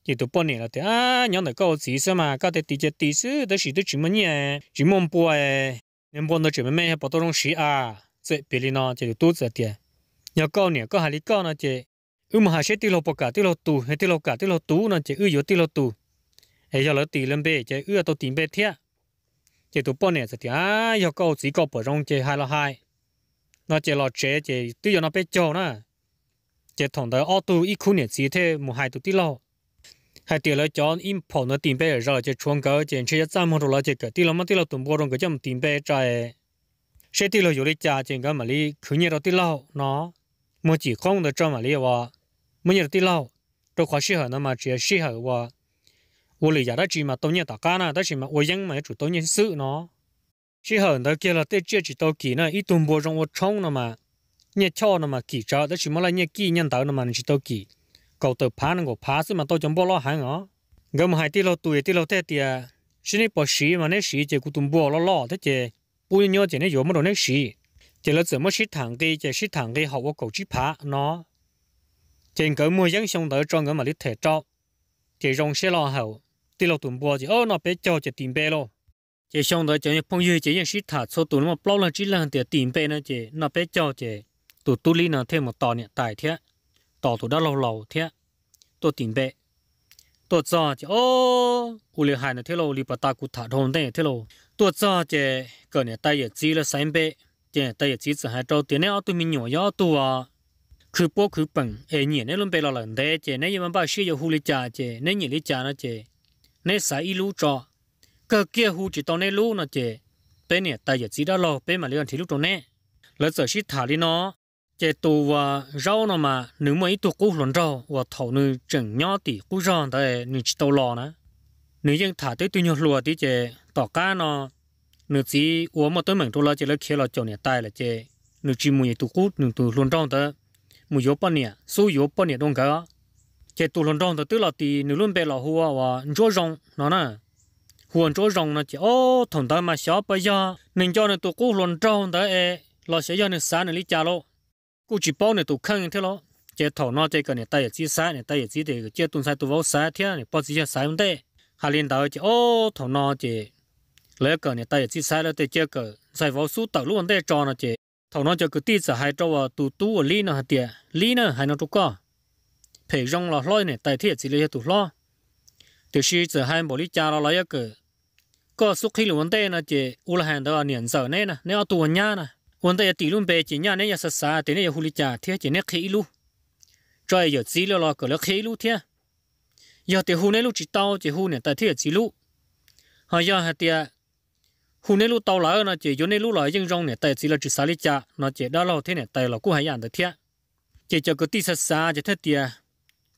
你都半年了的啊，娘的搞技术嘛，搞的地接地术都是都这么年，这么多哎，能帮到这么慢，不多东西啊，这别的呢就是多着点，要搞呢，搞还里搞呢这，我们还是滴落不搞，滴落多，还滴落搞，滴落多呢这，我有滴落多，还要了地人呗，这我都地呗贴，这都半年着点啊，要搞自己搞不中这还了还，那这老这这都要那边教呢，这同的奥都一苦年几天，没还都滴落。还得了叫因跑那顶背上了，就穿个坚持也站不住了，这个对了嘛对了，东坡中个叫顶背在，谁对了有的家见个嘛哩，去年到对了喏，没几空的这么哩哇，没年对了，都快适合那么直接适合哇，我理解的只嘛当年大家呢，但是嘛我因嘛主当年事喏，适合到给了对这只到给呢，一东坡中我冲了嘛，你敲了嘛几招，但是嘛来你几年到了嘛你到几。cậu tự phá nó phá xí mà tôi chấm bỏ lo hai ngó gỡ mà hai tí lo tuổi tí lo thế thì xí này bỏ xí mà này xí chỉ cũng tụm bỏ lo lo thế chứ bùi nhau chỉ này yếu mà đồ này xí chỉ là 怎么 xí thẳng cái chỉ xí thẳng cái học cậu chỉ phá nó trên cái mua dân xong tới trong cái mà đi thể cho chỉ rong xe lo hậu tí lo tụm bỏ chỉ ô nó bé cho chỉ tìm bé lo chỉ xong tới chỉ phong yêu chỉ những xí thả số tụm mà bao lần chỉ là tiền tìm bé nó chỉ nó bé cho chỉ tụt tu li nó thêm một tò nhẹ tài thế ต่อตัวด้านเราๆเทียตัวติ่งเบะตัวจอจะโอ้อุลิหายนะเทโลลิปตากุถาทงเต้เทโลตัวจอจะเกิดเนี่ยตายเหยียดจีละสายเบะเจตายเหยียดจีจะหายเจ้าเตียนเนี่ยเอาตัวมีหน่วยย่อตัวคือพวกคือปังเอเนี่ยเนี่ยลุ่มเปเราหลังเดเจเนี่ยยังมันบ้าเชี่ยหูลิจ่าเจเนี่ยหนีลิจ่านะเจเนี่ยสายอีลูจอก็เกี่ยหูจิตตอนเนี่ยลูนะเจเป็นเนี่ยตายเหยียดจีได้เราเป็นมาเรื่องที่ลูกตรงเนี่ยแล้วเจอชิดถาลีเนาะ chế tu và rau nó mà nếu mà ít tu cú lon rau và thầu nữ chừng nhỏ thì cú rau tại nữ chỉ tàu lò nè nữ dân thả tới tu nhau lùa thì chế tỏ cá nó nữ chỉ uống mà tới mình tu lo chế lấy khéo lo chỗ này tay là chế nữ chỉ mùi tu cú nữ tu lon rau tới mùi yếu bao nhiêu số yếu bao nhiêu đông cái chế tu lon rau tới tức là tỷ nữ luôn bé lò hùa và chỗ rong nó nè huồn chỗ rong nó chỉ ô thằng ta mà xóa bây giờ nên cho nên tu cú lon rau tới lo sẽ cho nên sản nên lý cha luôn กูจีป้อเนี่ยตัวข้างเท่าล้อเจ้าถอนาะเจ้ากันเนี่ยตายจีซ้ายเนี่ยตายจีเด็กเจ้าตุนซ้ายตัวว่าซ้ายเท่าเนี่ยป้อจีเจ้าซ้ายมันได้ฮาเลียนดาวเจ้าโอ้ถอนาะเจ้าแล้วกันเนี่ยตายจีซ้ายแล้วเจ้าก็ใส่ว่าสู้ตักล้วนได้จอนะเจ้าถอนาะเจ้าก็ตีสหายตัวตัวตัวลีนะเตี้ยลีนะหายนตุก้อเผยร่องหล่อลอยเนี่ยตายเท่าจีเลยตัวล้อเดี๋ยวชีจะให้บริจาคเราเลยก็ก็สุขที่หลวงเต้นะเจ้าอุลหันตัวเนี่ยเสาเนี่ยนะเนี่ยตัวเนี้ยนะ wanda ya luôn be chỉ nhà này ya sa sa thế này ya huli trà, thế chỉ này khi lu cho giờ chỉ lo lo cái là khi lu thế giờ thế hu này lu chỉ tao chỉ hu này tại thế chỉ lu hay ya hay tiệt, hu này lu tao lại nó chỉ yo này lu lại nhưng rong này tại chỉ là chỉ sa li trà, nó chỉ đó lo thế này tại là cũng hay ăn được thế chỉ cho cái tí sa sa chỉ thế tiệt,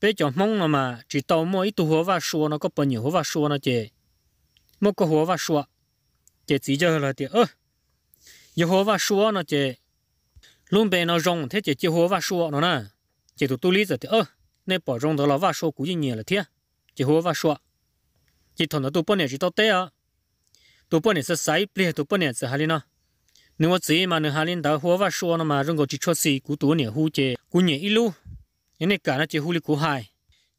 bé cho mong mà chỉ tao mỗi ít tu hoa và xua nó có bao nhiêu hoa và xua nó chỉ một cái hoa và xua chỉ chỉ cho là tiệt ơ Jehovah Shua nó chế luôn bề nó rong thế chế Jehovah Shua nó nè chế tụ tu lý giờ thì ơ nên bỏ rong đó là vua Shua cũ gì nhiều là thế Jehovah à? Shua chỉ thằng nó tụ bốn này chỉ tao té à tụ bốn này sẽ sai bia tụ bốn này sẽ linh? nó nếu chỉ mà nếu linh đào Jehovah Shua nó mà rong có chỉ cho xì cũ tụ này hu chế cũ nhiều ilu nên này cả nó chế hu lý cũ hai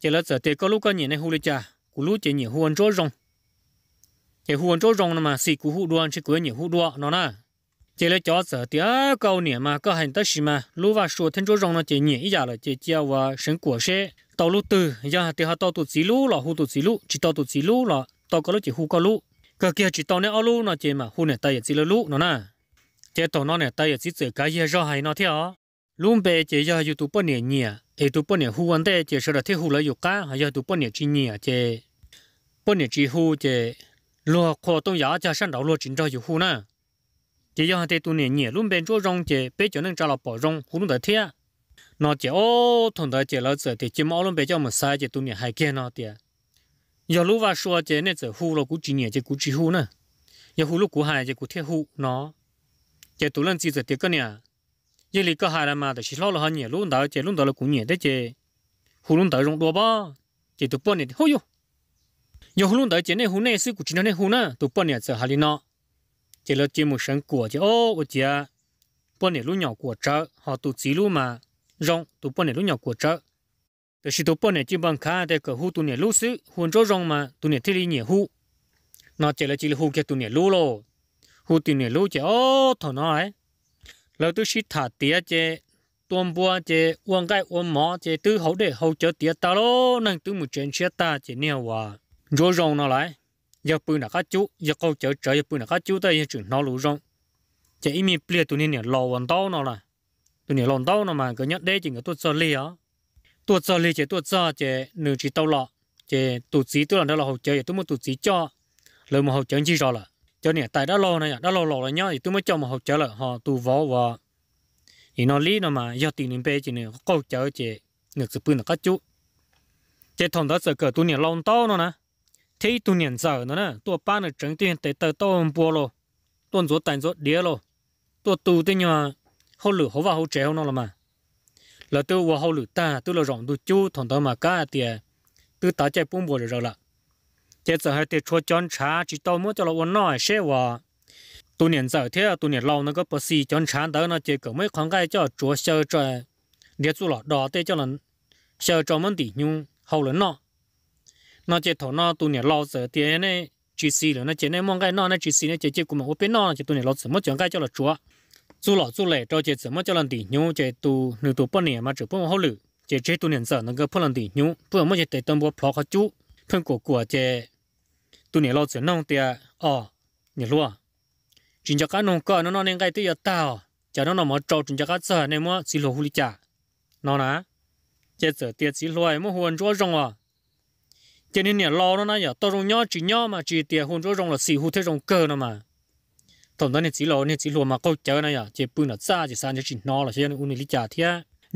chế là giờ thì có lúc có nhiều này hu lý cha cũ lúc chế nhiều hu ăn chỗ rong chế hu ăn chỗ rong nó mà xì cũng hu đoan chế cũ nhiều hu đoan nó nè chỉ là cho sợ tiếc câu niệm mà có hành tất gì mà lũ và số thân chỗ rong nó chỉ nhẹ ít giờ là chỉ chia và sinh của xe tàu lũ từ giờ thì họ tàu tụt xí lũ là hú tụt xí lũ chỉ tàu tụt xí lũ là tàu có lũ chỉ hú có lũ cơ kia chỉ tàu nè ao lũ nó chỉ mà hú nè tay chỉ là lũ nó nè chỉ tàu nó nè tay chỉ chỉ cái gì do hay nó theo Lũ bề chỉ giờ dù tụi bọn nhẹ nhẹ thì tụi bọn nhẹ hú anh đây chỉ sợ là thế hú là dục cá hay giờ tụi bọn nhẹ chỉ nhẹ chỉ bọn nhẹ chỉ hú chỉ lúa khó tông giá cho sản đầu lúa chỉ cho dục hú nè chỉ do thế tu niệm nhẹ luôn bên chỗ rong chỉ bây giờ nên trả lại bỏ rong hú luôn thế nó chỉ ô thằng đó chỉ là giờ thì chỉ máu luôn bây giờ mà sai chỉ tu niệm hay kia nó thì giờ lúc vào xua chỉ nên chỉ hú là cú chỉ nhẹ chỉ cú chỉ hú nữa giờ hú lúc cú hai chỉ cú thiết hú nó chỉ tu lần chỉ giờ thì cái nè giờ lý cái hai là mà thì chỉ lo là hơn nhẹ luôn đó chỉ luôn đó là cú nhẹ đấy chỉ hú luôn đỡ rong đua bao chỉ tu bao này hú yo giờ hú luôn đỡ chỉ nên hú này sư cú chỉ nó này hú nữa tu bao này chỉ hai nó chỉ là chỉ một sân của chứ ô ô chị bọn này lúc nhỏ của chợ họ tụ chỉ lúc mà rong tụ bọn này lúc nhỏ của chợ từ khi tụ bọn này chỉ bằng khá để cửa hu tụ này lúc xứ huấn cho rong mà tụ này thi lý nhẹ hu nó chỉ là chỉ là hu kia tụ này lúc lo hu tụ này lúc chứ ô thọ nó ấy lâu từ khi thả tía chứ tuôn bua chứ uống cái uống mỏ chứ từ hậu để hậu chợ tía ta lo năng từ một chuyện chia ta chứ nhiều quá rồi rong nó lại giờ bữa nào các chú giờ câu chở chở giờ bữa nào các chú tới giờ chuyển nó lũ rong chỉ ít mi plei tụi nè lò hoàn tao nó là tụi nè lòn tao nó mà cứ nhất đây chỉ người tuột sơ li á tuột sơ li chỉ tuột sơ chỉ nửa chỉ tao lọ chỉ tụt xí tụi là đó là hậu chở tụi mới tụt xí cho lời mà hậu chở chỉ cho là cho nè tại đã lò này đã lò lò rồi nhá thì tụi mới cho mà hậu chở là họ tụ vó và thì nó lý nó mà giờ tiền nè bê chỉ nè câu chở chỉ nửa sự bữa nào các chú chỉ thằng đó sợ cờ tụi nè lòn tao nó nè thế tu niệm giờ nó nè tua ba nó trứng tiền tới tới tôm bùa lo tuần rốt tàn rốt đĩa lo tua tu tới nhờ hậu lử hậu vào hậu trẻ nó là mà là tôi vào hậu lữ ta tôi là rộng tôi chú thằng đó mà cá tiền tôi ta chạy bùn bùa rồi rồi là chế giờ hai tiền chua chón trá chỉ tao muốn cho là uốn nói xe vào tu niệm giờ thế tu niệm lâu nó có bơ xì chón trá đó nó chỉ cỡ mấy khoảng cái cho chúa sơ trời liệt chú lọ đó tê cho là sơ cho món tỉ nhung hậu lớn nọ nó chỉ thổ nó tụi này lo sợ tiền này chỉ xì rồi nó chỉ này mong cái nó nó chỉ xì nó chỉ chỉ của một bên nó chỉ tụi này lo sợ mất chẳng cái cho là chúa dù lọ dù lệ cho chỉ sợ mất cho lần tỷ nhung chỉ tụ nửa tụ bên này mà chỉ bên hậu lử chỉ chỉ tụi này sợ nó cái bên lần tỷ nhung bên mất chỉ để tâm bộ phò khó chú phân của của chỉ tụi này lo sợ nông tiền ờ nhỉ luôn chính cho cái nông cỏ nó nó nên cái tí giờ tao cho nó nó mà trâu chính cho cái sợ này mà xì lô huli chả nó nè chỉ sợ tiền xì lô ấy mà huấn chúa rong à cho nên nè lo nó nãy giờ tôi rong nhó chỉ nhó mà chỉ tiền hôn rồi rong là xì hụt thế rong cơ nó mà thằng đó nè chỉ lo nè chỉ lo mà câu chơi nãy giờ chỉ bưng là xa chỉ sang chỉ nó là xem uống lý trả thế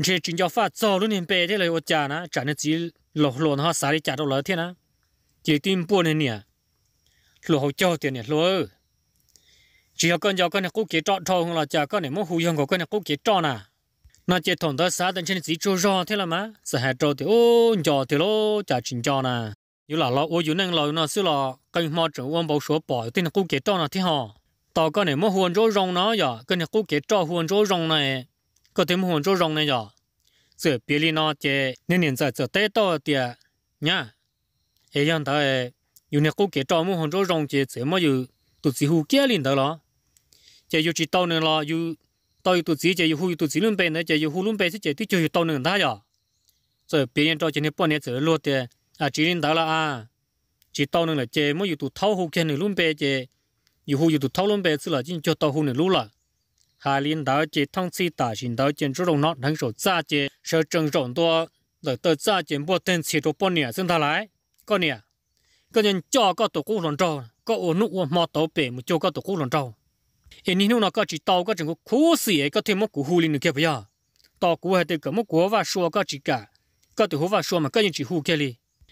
chỉ chỉ cho phát cho luôn nên bé thế là ô trả nó trả nè chỉ lo lo nó xài đi trả đâu lỡ thế nó chỉ tin buồn nè nè lo hậu cho tiền nè lo chỉ học con giáo con nè cũng kế trọ thâu là trả con nè muốn hù dòng của con nè cũng kế trọ nè nó chỉ thằng đó xã tận trên chỉ cho rong thế là má sợ hại trọ thì ô nhỏ thì lo trả chính cho nè 有啦咯，我有能了那是咯，跟嘛整我不说吧，等你过给到那天哈，大哥你莫混着容那呀，跟你过给照混着容呢，个对莫混着容呢呀，这别里那些年年在这待到的，呀，哎样的哎，有你过给照莫混着容这怎么有都几乎给领的了，这有知道呢了，有到有都直接有忽有都几轮白呢，这有忽轮白是这对就有到呢他呀，这别人照今天半年走路的。à chỉ nên đó là à chỉ tao nên là chè mới tụ thâu hụt kia nên luôn bè chè dù hụt tụ thâu luôn bè chứ là chỉ cho tao hụt này luôn là hà liên đó chè thông si tả xin đó chè chủ động nó thằng số cha chè sợ trung rộng to là tờ cha chè bỏ tên chỉ đồ bỏ nè xin thà lại có nè có nhân cho có tổ quốc lòng trâu có ổn nụ mà tổ bể mà chỗ có tổ quốc lòng trâu em nhìn nó có chỉ tao có chừng có cố sĩ có thêm một cú hụt lên kia bây giờ tao cú hay từ cả một cú và xua có chỉ cả có từ hụt và xua mà có những chỉ hụt kia liền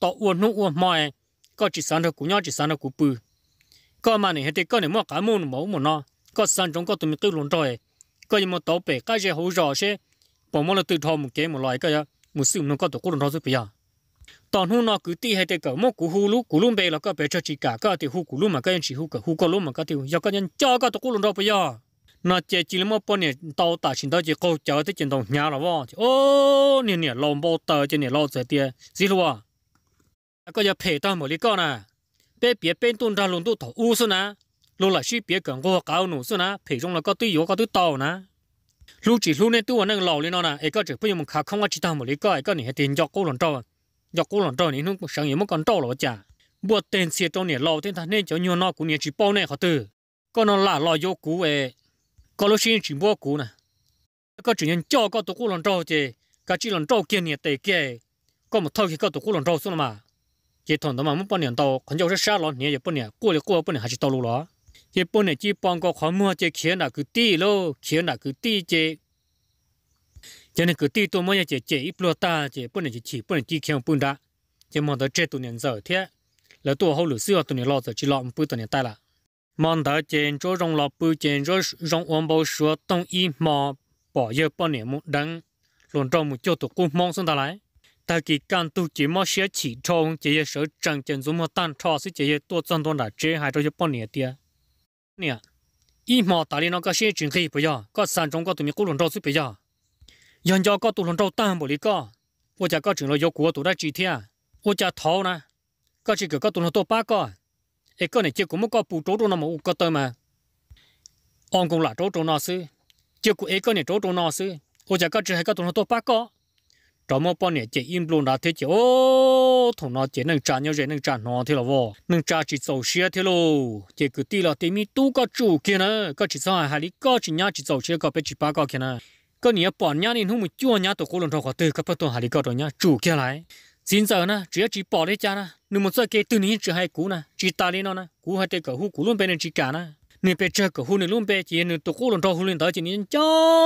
tọ uổng nụ uổng mỏi có chỉ sáng được cú nhau chỉ sáng được cú bự có mà này hết thì có này mua cá môn mẫu một nó có sáng trong có tụi mình tiêu luôn rồi có gì mà tàu bể cái gì hỗ trợ chứ bỏ mua là tự thò một cái một loại cái một sự nó có tụi cô đồng thọ giúp bây giờ tòn hu nó cứ ti hết thì cỡ mua cú hu lú cú luôn bể là có bể cho chỉ cả có thì hu cú luôn mà các anh chỉ hu cả hu có luôn mà các tiêu do các nhân cho các tụi cô đồng thọ bây giờ nó chỉ chỉ là một bọn này tàu tả chỉ tao chỉ câu chờ tới chuyện đồng nhà là vợ ô nè nè lòng bao tờ trên nè lo giờ tiền gì luôn ก็จะเพยต้องหมดลีก็นะเป้เปียเป็นตุนทาลงตุถออู้ซะนะลูกหลายชื่อเปียกังก็เกาหนูซะนะเพยจงแล้วก็ตื้อโยก็ตื้อเต่านะลูกจีลูกเนี่ยตัวนั่งหล่อเลยเนาะนะไอ้ก็จะพยายามขาข้างว่าจีตาหมดลีก็ไอ้ก็หนีให้เตียนยอกกูหลอนโตยอกกูหลอนโตนี่นุ่งสังเกตมันก่อนโตหรอจ้ะบวชเตียนเสียตรงเนี่ยเราเตียนท่านเนี่ยจะยัวนอกกูเนี่ยจีป้อเนี่ยเขาตื้อก็นอนหล่าลอยโยกูเอก็ลูกชิ้นจีบัวกูนะก็จีเนี่ยจ่อก็ตัวกูหลอนโตเจก็จีหลอนโตเกี่ยเนี่ยเตะเกี่ยก็มาเท่าที่ก็ตัวกูหลอนโตซะมา也同他们半年到，可能就是下了年也半年，过了过了半年还是道路了。也半年只帮个款么就看那个地咯，看那个地这，就那个地多么也就这一不大，就不能就去，不能只看半大，就忙到这多年走天，来多好路是要多年老子去老不多年带了。忙到建筑让老不建筑让王宝说东一毛，保佑半年木等，轮到木就多过忙上得来。ta kỳ can tu chỉ mà sẽ chỉ trong chỉ là sở chẳng chân dùng mà tan cho sẽ chỉ là tua chân tua đã chế hai trong cho bao nhiêu tiền nè ý mà ta đi nó có sẽ chuyển khi bây giờ có sản trong có tụi mình cũng lồng trâu sẽ bây giờ nhân cho có tụi lồng trâu tan bộ lý có 我家搞成了有国都在几天，我家逃呢，搞这个搞多少多八个，一个呢结果么搞不周中那么五个对吗？安公啦周中那是，结果一个呢周中那是，我家搞只还搞多少多八个，trong một bọn này chỉ im luôn đã thế chứ ô thằng nó chỉ nâng trả nhau rồi nâng trả nó thế là vô nâng trả chỉ sầu xe thế lô chỉ cứ tí là tí mi tu có chủ kia nữa có chỉ sao à? hai lý có chỉ nhá chỉ sầu xe có bé chỉ ba có kia nữa có nhiều bọn nhá nên không một chua nhá tổ cô lần đầu có từ các bắt tổ hai lý có rồi nhá chủ kia lại xin giờ nè chỉ chỉ bỏ đấy cha nè nếu một số cái từ ní chỉ hai cú nè chỉ ta lên nó nè cú hai tay cỡ hú cú luôn bên này chỉ cả nè nên bây giờ cái hôn này luôn bây giờ nên tụ cố lần đầu hôn lên đó chỉ nên cho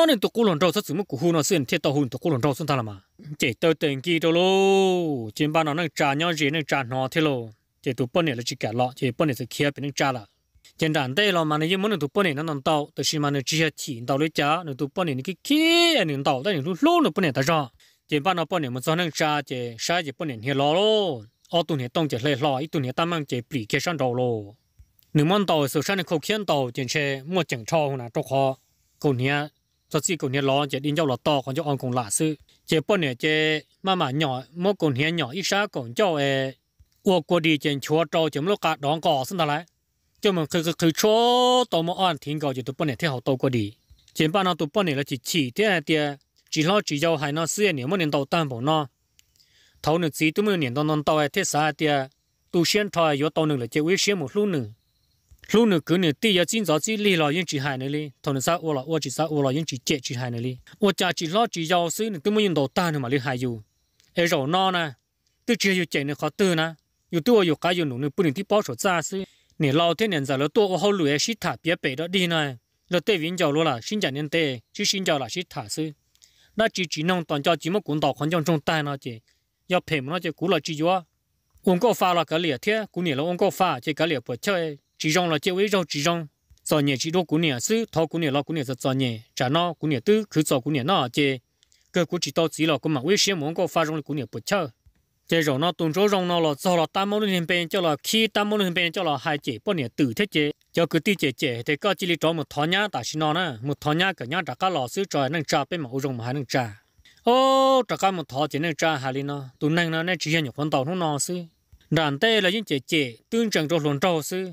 nên tụ cố lần đầu sao chúng cái hôn nó xuyên thiết tàu hôn tụ cố lần đầu xuyên ta làm mà chỉ tôi tiền kia đó lô chỉ ban nó nó trả nhau gì nó trả nó thế lô chỉ tụ bận này là chỉ cả lọ chỉ bận này sẽ khía bên nó trả là trên đàn đây là mà nó muốn tụ bận này nó nằm tàu từ khi mà nó chỉ là tiền tàu lấy trả nó tụ bận này nó cái kia nó tàu đây nó lô nó bận này ta ra chỉ ban nó bận này mình cho nó trả chỉ sai chỉ bận này hiểu lọ lô ở tụ này đông chỉ lấy lọ ít tụ này ta mang chỉ bị kia sang đầu lô nếu mong tàu sự sang khâu khiến tàu chuyển xe mua chẳng cho hôm là cho khó cổ nhé cho chỉ cổ nhé lo chỉ đi cho là to còn cho ông cũng lạ sự chỉ bữa nay chỉ mà mà nhỏ mua cổ nhé nhỏ ít sáng còn cho e qua qua đi trên chúa trâu chỉ lúc cả đón cỏ xin ta lại cho mình cứ cứ cứ chúa tàu mà ăn thiên cầu chỉ tụi bữa nè theo hậu tàu qua đi chỉ ba nó tụi bữa nè là chỉ chỉ thế này chỉ lo chỉ giàu hai nó xưa nếu mà nên tàu tan bỏ nó thấu được chỉ tụi mình nên tàu tàu tàu thế sao thế tu xuyên thay yếu tàu nữa là chỉ quý xuyên một lúc nữa lúc nữa cứ nửa tia chín gió chỉ lì lò yên chỉ hài này li thôi nữa sao ô lò ô chỉ sao ô lò yên chỉ chết chỉ hài này li ô cha chỉ lo chỉ giàu xứ nữa tôi mới nhìn đầu tan nữa mà li hài u, ai rồi nọ nè tôi chỉ có chạy nữa khó tư nè yêu tôi có cái yêu nụ nữa bữa nửa tí bao số ra xứ nè lo thế nè giờ lo tôi ô hậu lùi xí thả bia bể đó đi nè lo tê vĩnh giàu luôn là xin trả nên tê chứ xin giàu là xí thả xứ nó chỉ chỉ nông toàn cho chỉ một cuốn tàu khoan trong trong tay chứ, giờ phải phèm nó chỉ cú là chỉ gió ông có pha là cái lìa thế cú nè là ông có pha chỉ cái lìa bớt chơi chỉ rong là chơi với rau chỉ rong cho nhẹ chỉ đô của nhẹ sư thọ của nhẹ lo của nhẹ giật cho nhẹ trả nó của nhẹ tư khứ cho của nhẹ nó chơi cơ của chỉ to chỉ là của mà với xem muốn có pha rong của nhẹ bớt chơi chơi rồi nó tuần số rồi nó là do là tam môn hình bên cho là khi tam môn hình bên cho là hai chế bao nhẹ tự thế chế cho cứ ti chế chế thì có chỉ lý cho một thọ nhà, ta xin nó nè một thọ nhà cả nhà trả cá lò sư trời năng trả bên mà ô rong mà hai năng trả ô trả cá một thọ chỉ năng trả hai lý nó tuần năng nó nên chỉ hiện nhập phần tàu nó nó sư đàn tê là những chế chế tương trường cho luận trâu sư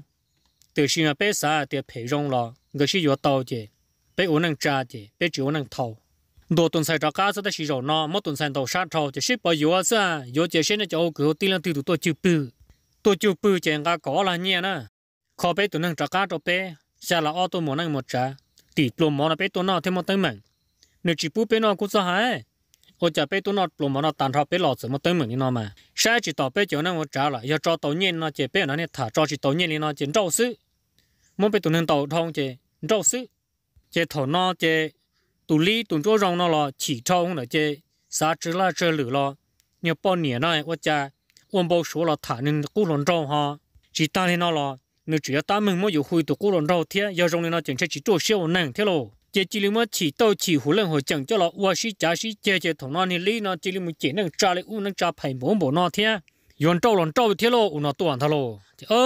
từ khi mà bé xã thì phải rong lo người chỉ vừa tàu chứ bé uống năng trà chứ bé chỉ uống năng thầu đồ tuần sai trà cá rất là xí rồi nó mỗi tuần sai đồ sát thầu chứ ship bao nhiêu ra vô chứ sẽ nó cho cứ tin là từ tôi chịu bự tôi chịu bự chứ ngã có là nhẹ nữa khó bé tuần năng trà cá cho bé xa là ô tô muốn năng một trà tỷ plum món là bé tuần nào thêm một tấm mảnh nếu chỉ bút bé nó cũng sao hay ô chả bé tuần nào plum món nó tàn thọ bé lọt rồi một tấm mảnh như nó mà sai chỉ tàu bé chỗ năng một trà là do cho tàu nhiên nó chỉ bé nó này thả cho chỉ tàu nhiên nó chỉ trâu sự mỗi bị tụi nên tàu thông chế rau sư chế thổ nó chế tụ lý tụ chỗ rong nó lo chỉ thong là chế xá chữ là chữ lử lo nhiều bao nhiêu này quá cha quân bộ số là thả nên cố lon rau ha chỉ là nếu chỉ mình cố ta nên nó lo nếu chỉ năng Chỉ ta mình mới 有会读古龙绕天，要容易那警察去做些我能听喽。这几里么起到起湖人和讲究了，我是家是姐姐同那里里呢，这里么只能扎嘞，我能扎陪某某那天，用照龙照天喽，我那断他喽。thì ơ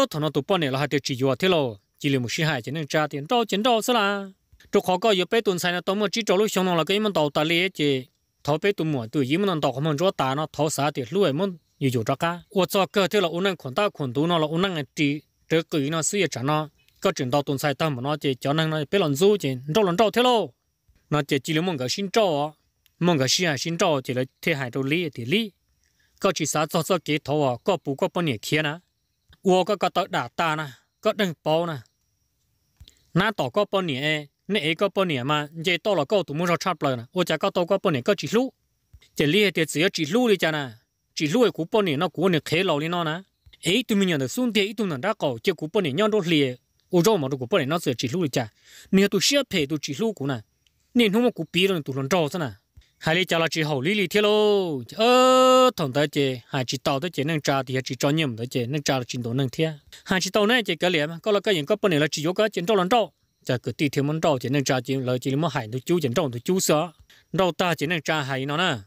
ờ, thằng nó tụp bọn này là hai tiêu chỉ dùa thế lo chỉ là một sĩ hại cho nên trả tiền đâu tiền đâu sao là chỗ khó coi giờ bé tuần sai là tao mà chỉ cho lúc xong là cái mình đào ta lấy chứ tháo bé tuần mùa tuổi gì mình đào không mình cho đào nó tháo xả thì lúc ấy mình nhiều chỗ cho cá ô cho cơ thế là uống năng khoản ta khoản tú nó là uống chỉ trở cử nó suy trả nó có chuyện tàu tuần sai tao mà chỉ cho năng nó bé lần du chứ đâu lần đâu thế lo nó chỉ chỉ là mong cái xin cho mong cái xin xin cho chỉ là thế hại đâu lý thì lý có chỉ xả cho cho kế thầu à có kia nè Ua có có tới đả ta nè, có đừng bó nè. Nà tỏ có bó nỉa e, nè ấy có bó nỉa mà, dễ tỏ là có tụi muốn ra chạp lời nè, ua chả có tỏ có bó nỉa có chỉ lũ. Chả lì thì chỉ chỉ lũ đi cha nè, chỉ lũ của bó nỉa nó cũng nỉa khế lâu đi nó nè. Ấy tụi mình nhận được xuống tiền ấy tụi mình đã có, chả của bó nỉa nhau đốt lìa, ua rô mà của bó nỉa nó sẽ chỉ lũ đi cha, Nỉa tụi xếp thể tụi chỉ lũ của nè, nên không có của bí rồi tụi lần trò sao nè hai lít cho là chỉ hậu lý lý thế lô ơ thằng ta chị hai chỉ tàu tới chị nâng trà thì hai chỉ cho nhầm tới chị nâng trà là chị đổ nâng thiên hai chỉ tàu này chị cái liền có là cái gì có bên này là chị vô cái chuyện trâu lần trâu giờ cứ tùy theo món trâu chị nâng trà chỉ là chị muốn hải tôi chú chuyện trâu tôi chú sợ đâu ta chị nâng trà hải nó nè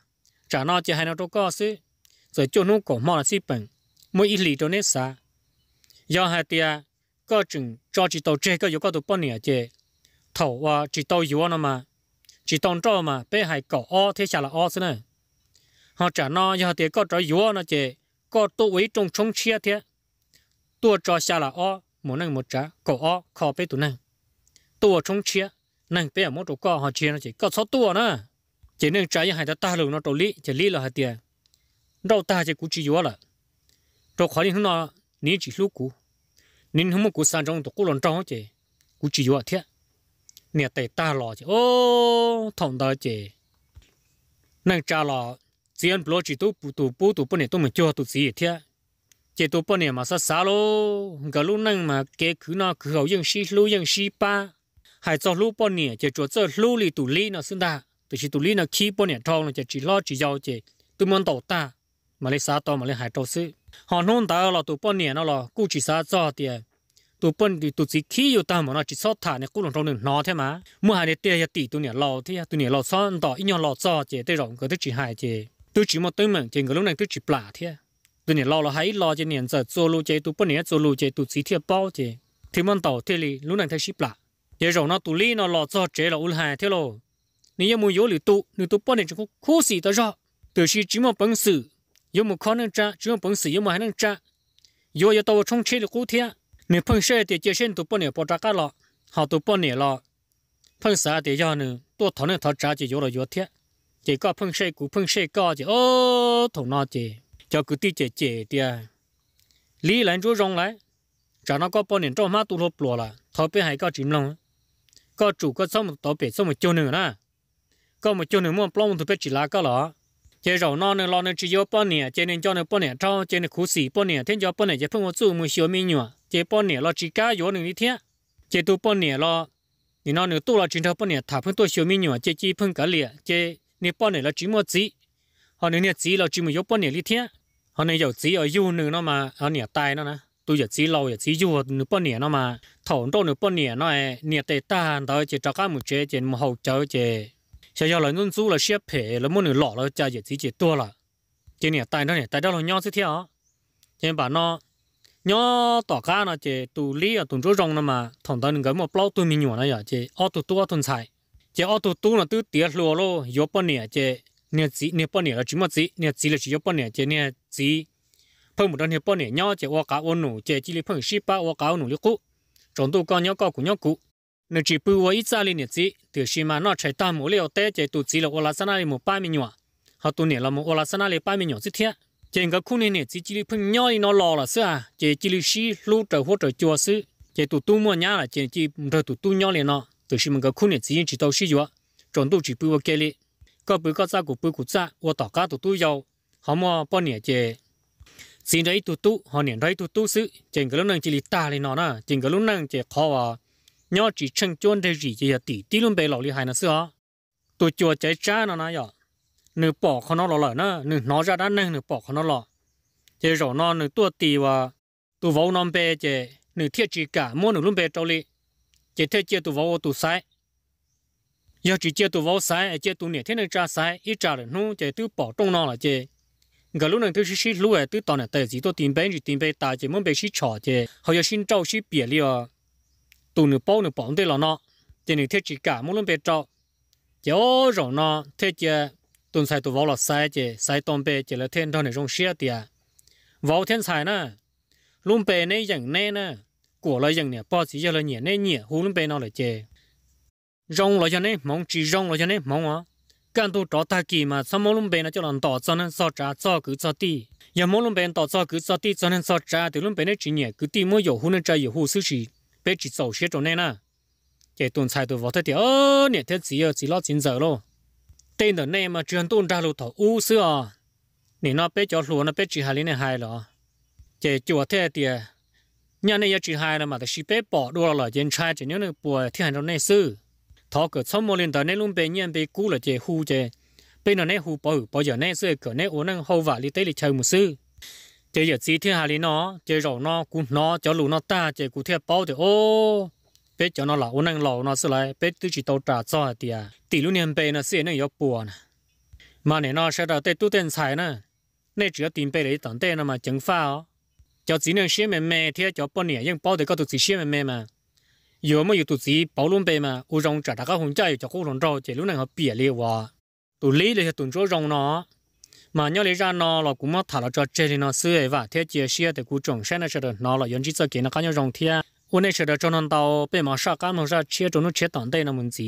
trà nó chị hai nó đâu có xí rồi cho nó cổ mò là xí bằng mỗi ít lý cho nên xa do hai tia có chừng cho chị tàu chơi có vô có tụi bên này chị thầu và chị tàu vô nó mà chỉ tông cho mà bé hay cỏ o thế chả là o thế này họ trả nó giờ thì có trò yếu nó chứ, có tu ấy trong chống chia thế tu trò chả là o một năng một trả cỏ o khó bé tụ năng tu chống chia năng bé ở mỗi chỗ có họ chia nó chứ, có số tu nữa chỉ nên trả hay ta ta lường nó trổ lý chỉ lý là hai tiền đâu ta chỉ cú chỉ yếu là trổ khỏi những nó nín chỉ lúc cũ nên không một cú san trong tụ cú lon trong chứ cú chỉ yếu thế nè tay ta lo chứ ô thòng đó chứ nàng cha lò chỉ ăn bữa chỉ tu bù tu bù tu bữa này tu mình cho tu gì thế chỉ tu bữa này mà sao sao? lô cái lúc nàng mà cái cứ nó cứ học dân sĩ lưu dân sĩ ba hay cho lúc bữa này chỉ cho cho lưu li tu li nó xưng ta tu chỉ tu li nó khi bữa này thằng nó chỉ chỉ lo chỉ giàu chứ, tu muốn đầu ta mà lấy sao to mà lấy hại đầu sư. họ nôn ta là tu bữa này nó là cú chỉ sát cho tiền tụi bên thì tụi chỉ khi yêu ta mà nó chỉ sót thả này cũng là trong đường nó thế mà mua hàng để tiền tỷ tụi nhà lò thế tụi nhà lò xót đỏ ít nhau lò cho chỉ tới rồi, cái tới chỉ hại chỉ tôi chỉ một tới mình chỉ người lúc này tôi chỉ bả thế tụi nhà lò là hay lò chỉ nhà giờ 做路 chỉ tụi bên nhà 做路 chỉ tụi chỉ thiệt bao chỉ thì mình tàu thế li lúc này thấy chỉ bả giờ rồi nó tụi li nó lò cho chỉ là u hại thế lo nếu mua yếu thì tụ nếu tụi bên này chỉ có khô gì đó ra từ khi chỉ một bằng sự có một khả năng trả chỉ một bằng sự có một khả năng trả rồi yếu tàu trong chế được cố thiệt nếu phong xe thì chỉ xin tụ bao nhiêu bao trắc cả lọ họ tụ bao nhiêu lọ phong xe thì do nữa tôi thằng này thằng trả chỉ vô là vô thiết chỉ có phong xe cũng phong xe có chỉ ô thằng nào chỉ cho cứ tí chỉ chỉ đi lý lãnh chúa rong lại trả nó có bao nhiêu trong má tụ lộp lọ là thọ bên hay có chìm lòng có chủ có sống một tổ bể sống một chỗ nữa nè có một chỗ nữa muốn plong tụ bể chỉ là có lọ chế rồi, non này lo này chỉ vô bao nhiêu chế nên cho nó bao nhiêu cho chế nên khú xì bao nhiêu thêm cho bao nhiêu chế phong một số một số mi nhựa chế bọn nè lo chỉ cá yếu nửa đi thế chế tu bọn nè lo nè nó nửa tu lo chính thâu bọn nè thả phân tôi xíu mi nhỏ chế chỉ phân cá lìa chế nè bọn nè lo chỉ mua chỉ họ nè nè chỉ lo chỉ mua yếu bọn nè đi thế họ nè yếu chỉ ở yếu nửa nó mà ở nè tai nó nè tôi giờ chỉ lâu giờ chỉ yếu nửa bọn nè nó mà thầu đâu nửa bọn nè nó nè tai ta đó chế cho cá một chế chế một hậu chế chế cho giờ là ngân du là xếp phe là muốn nửa lọ là cha giờ chỉ chế tua là chế nè tai nó nè tai đó là nhau thế thế à chế bà nó nhớ tỏ cá nó chỉ tu lý ở tuần chỗ rong nó mà thằng ta cái một bao tụ mình nhỏ nó giờ à, chỉ ở tụ tua tuần xài chỉ ở tụ tu là tụ tiệt lúa lo nhớ bận nè chỉ nhớ chỉ nhớ bận nè là chỉ mất chỉ nhớ chỉ là chỉ nhớ bận nè chỉ nhớ chỉ phong một đơn nhớ bận nè nhớ chỉ ô cao ô nụ chỉ chỉ là phong ship ba qua cá ôn nụ liu cũ trong tụ con nhớ con cũng nhớ cũ nè chỉ bự qua ít ra lên chỉ từ khi mà nó chạy tam một liều té chỉ tu chỉ là qua san này một ba mình nhỏ học tu nè là một qua là sana là ba mình nhỏ chỉ thiệt chỉ cái khu này này chỉ chỉ là phun nhau nó lò là sao, chỉ chỉ là xí lúa trở hoa trợ chua xứ chỉ tụt tu mua nhá là chỉ chỉ rồi tụt tu nhau liền nó từ xí mình cái khu này chỉ chỉ tàu xí chùa trộn tu chỉ bự vào cái này, có bự có giá của bự của giá và tỏ cá tụ tu giàu họ mua bao nhiêu chỉ xin đấy tụt tu họ niệm đấy tụt tu xứ chỉ có lúc nào chỉ là ta liền nó nè chỉ có lúc nào chỉ khó à nhau chỉ chân chôn để gì chỉ là tỷ tỷ luôn bề lò li hài nó xưa tụ chùa chạy cha nó nè rồi nửa bỏ khó nó lọ lợ nữa nửa nó ra đá nè nửa bỏ khó nó lọ chế rổ nó nửa tua tì và tu vấu non bê chế nửa thiết chỉ cả mua nửa luôn bê trâu li chế thiết chia tu vấu tu sai giờ chỉ chia tu vấu sai chế tu nè thế nửa cha sai ít cha được nu chế tu bỏ trong nó là chế gần lúc này tôi xí lúa ấy tôi toàn là tại gì tôi tìm bé gì tìm bé ta chế mua bé xí chỏ chế, họ giờ xin trâu xí bìa li à tụ nửa bao nửa bóng đây là nó chế nửa thiết chỉ cả mua luôn bé trâu chế ô rồi nó thế chứ tuần sai tu vào là sai chứ sai tôm bê chỉ là thiên thần để trong xe tiệt vào thiên sai nè luôn bê này chẳng nè nè của lại chẳng nè bao giờ cho là nhẹ nè nhẹ hú luôn bê nào lại chê rong lại cho nè mong chỉ rong lại cho nè mong à càng tu trọ ta kỳ mà sao mỗi luôn bê nó cho làm tỏ cho nên sao trả so cứ so ti giờ mỗi luôn bê tỏ so cứ so ti cho nên so trả thì luôn bê nó chỉ nhẹ cứ ti mỗi dầu hú nên trai dầu hú xứ chỉ bê chỉ sầu xe chỗ nè nè cái tuần sai tụ vào thế thì ơ nhẹ thế chỉ ở chỉ lo chín giờ tên đó này mà truyền tôn ra lụt thọ u xưa nè nó bé cho luôn nó bé chỉ hai lên hai lọ chỉ chùa thế tiề nhà này chỉ hai là mà cái bé bỏ đua là dân trai chỉ nhớ nó bùa thiên hành trong này sư thọ cái xong một lần đó này luôn bé nhiên bé cũ là chỉ hu chỉ bên nó này hu bỏ bỏ giờ này sư cái này ổn năng hầu vả đi tới lịch chơi một sư chỉ giờ chỉ thiên hà lý nó chỉ rồi nó cũng nó cho luôn nó ta chỉ cụ thể bao thì ô bé cho nó lão năng lão nó sẽ lại bé tự chỉ tàu trả cho thì à tỷ lúc niên bé nó sẽ năng yếu buồn mà này nó sẽ đầu tê tu tiền xài nè nên chỉ có tiền bé để tặng tiền nó mà chẳng pha ó cho chỉ năng xem mẹ mẹ thì cho bao nhiêu nhưng bao để có tụt chỉ xem mẹ mẹ mà yếu mà yếu tụt chỉ bảo luôn bé mà u rong trả đã có hùng chơi cho cô rong rau chỉ lúc này họ bịa lì hòa tụi lý là tụi chỗ rong nó mà nhớ lý ra nó là cũng mất thả là cho chơi thì nó xưa ấy và thế chia sẻ để cụ trồng sen nó sẽ được nó là yên chỉ cho kiến nó cá nhau rong thiệt 我那晓得找人到北马沙干路上切中路切当代那么子。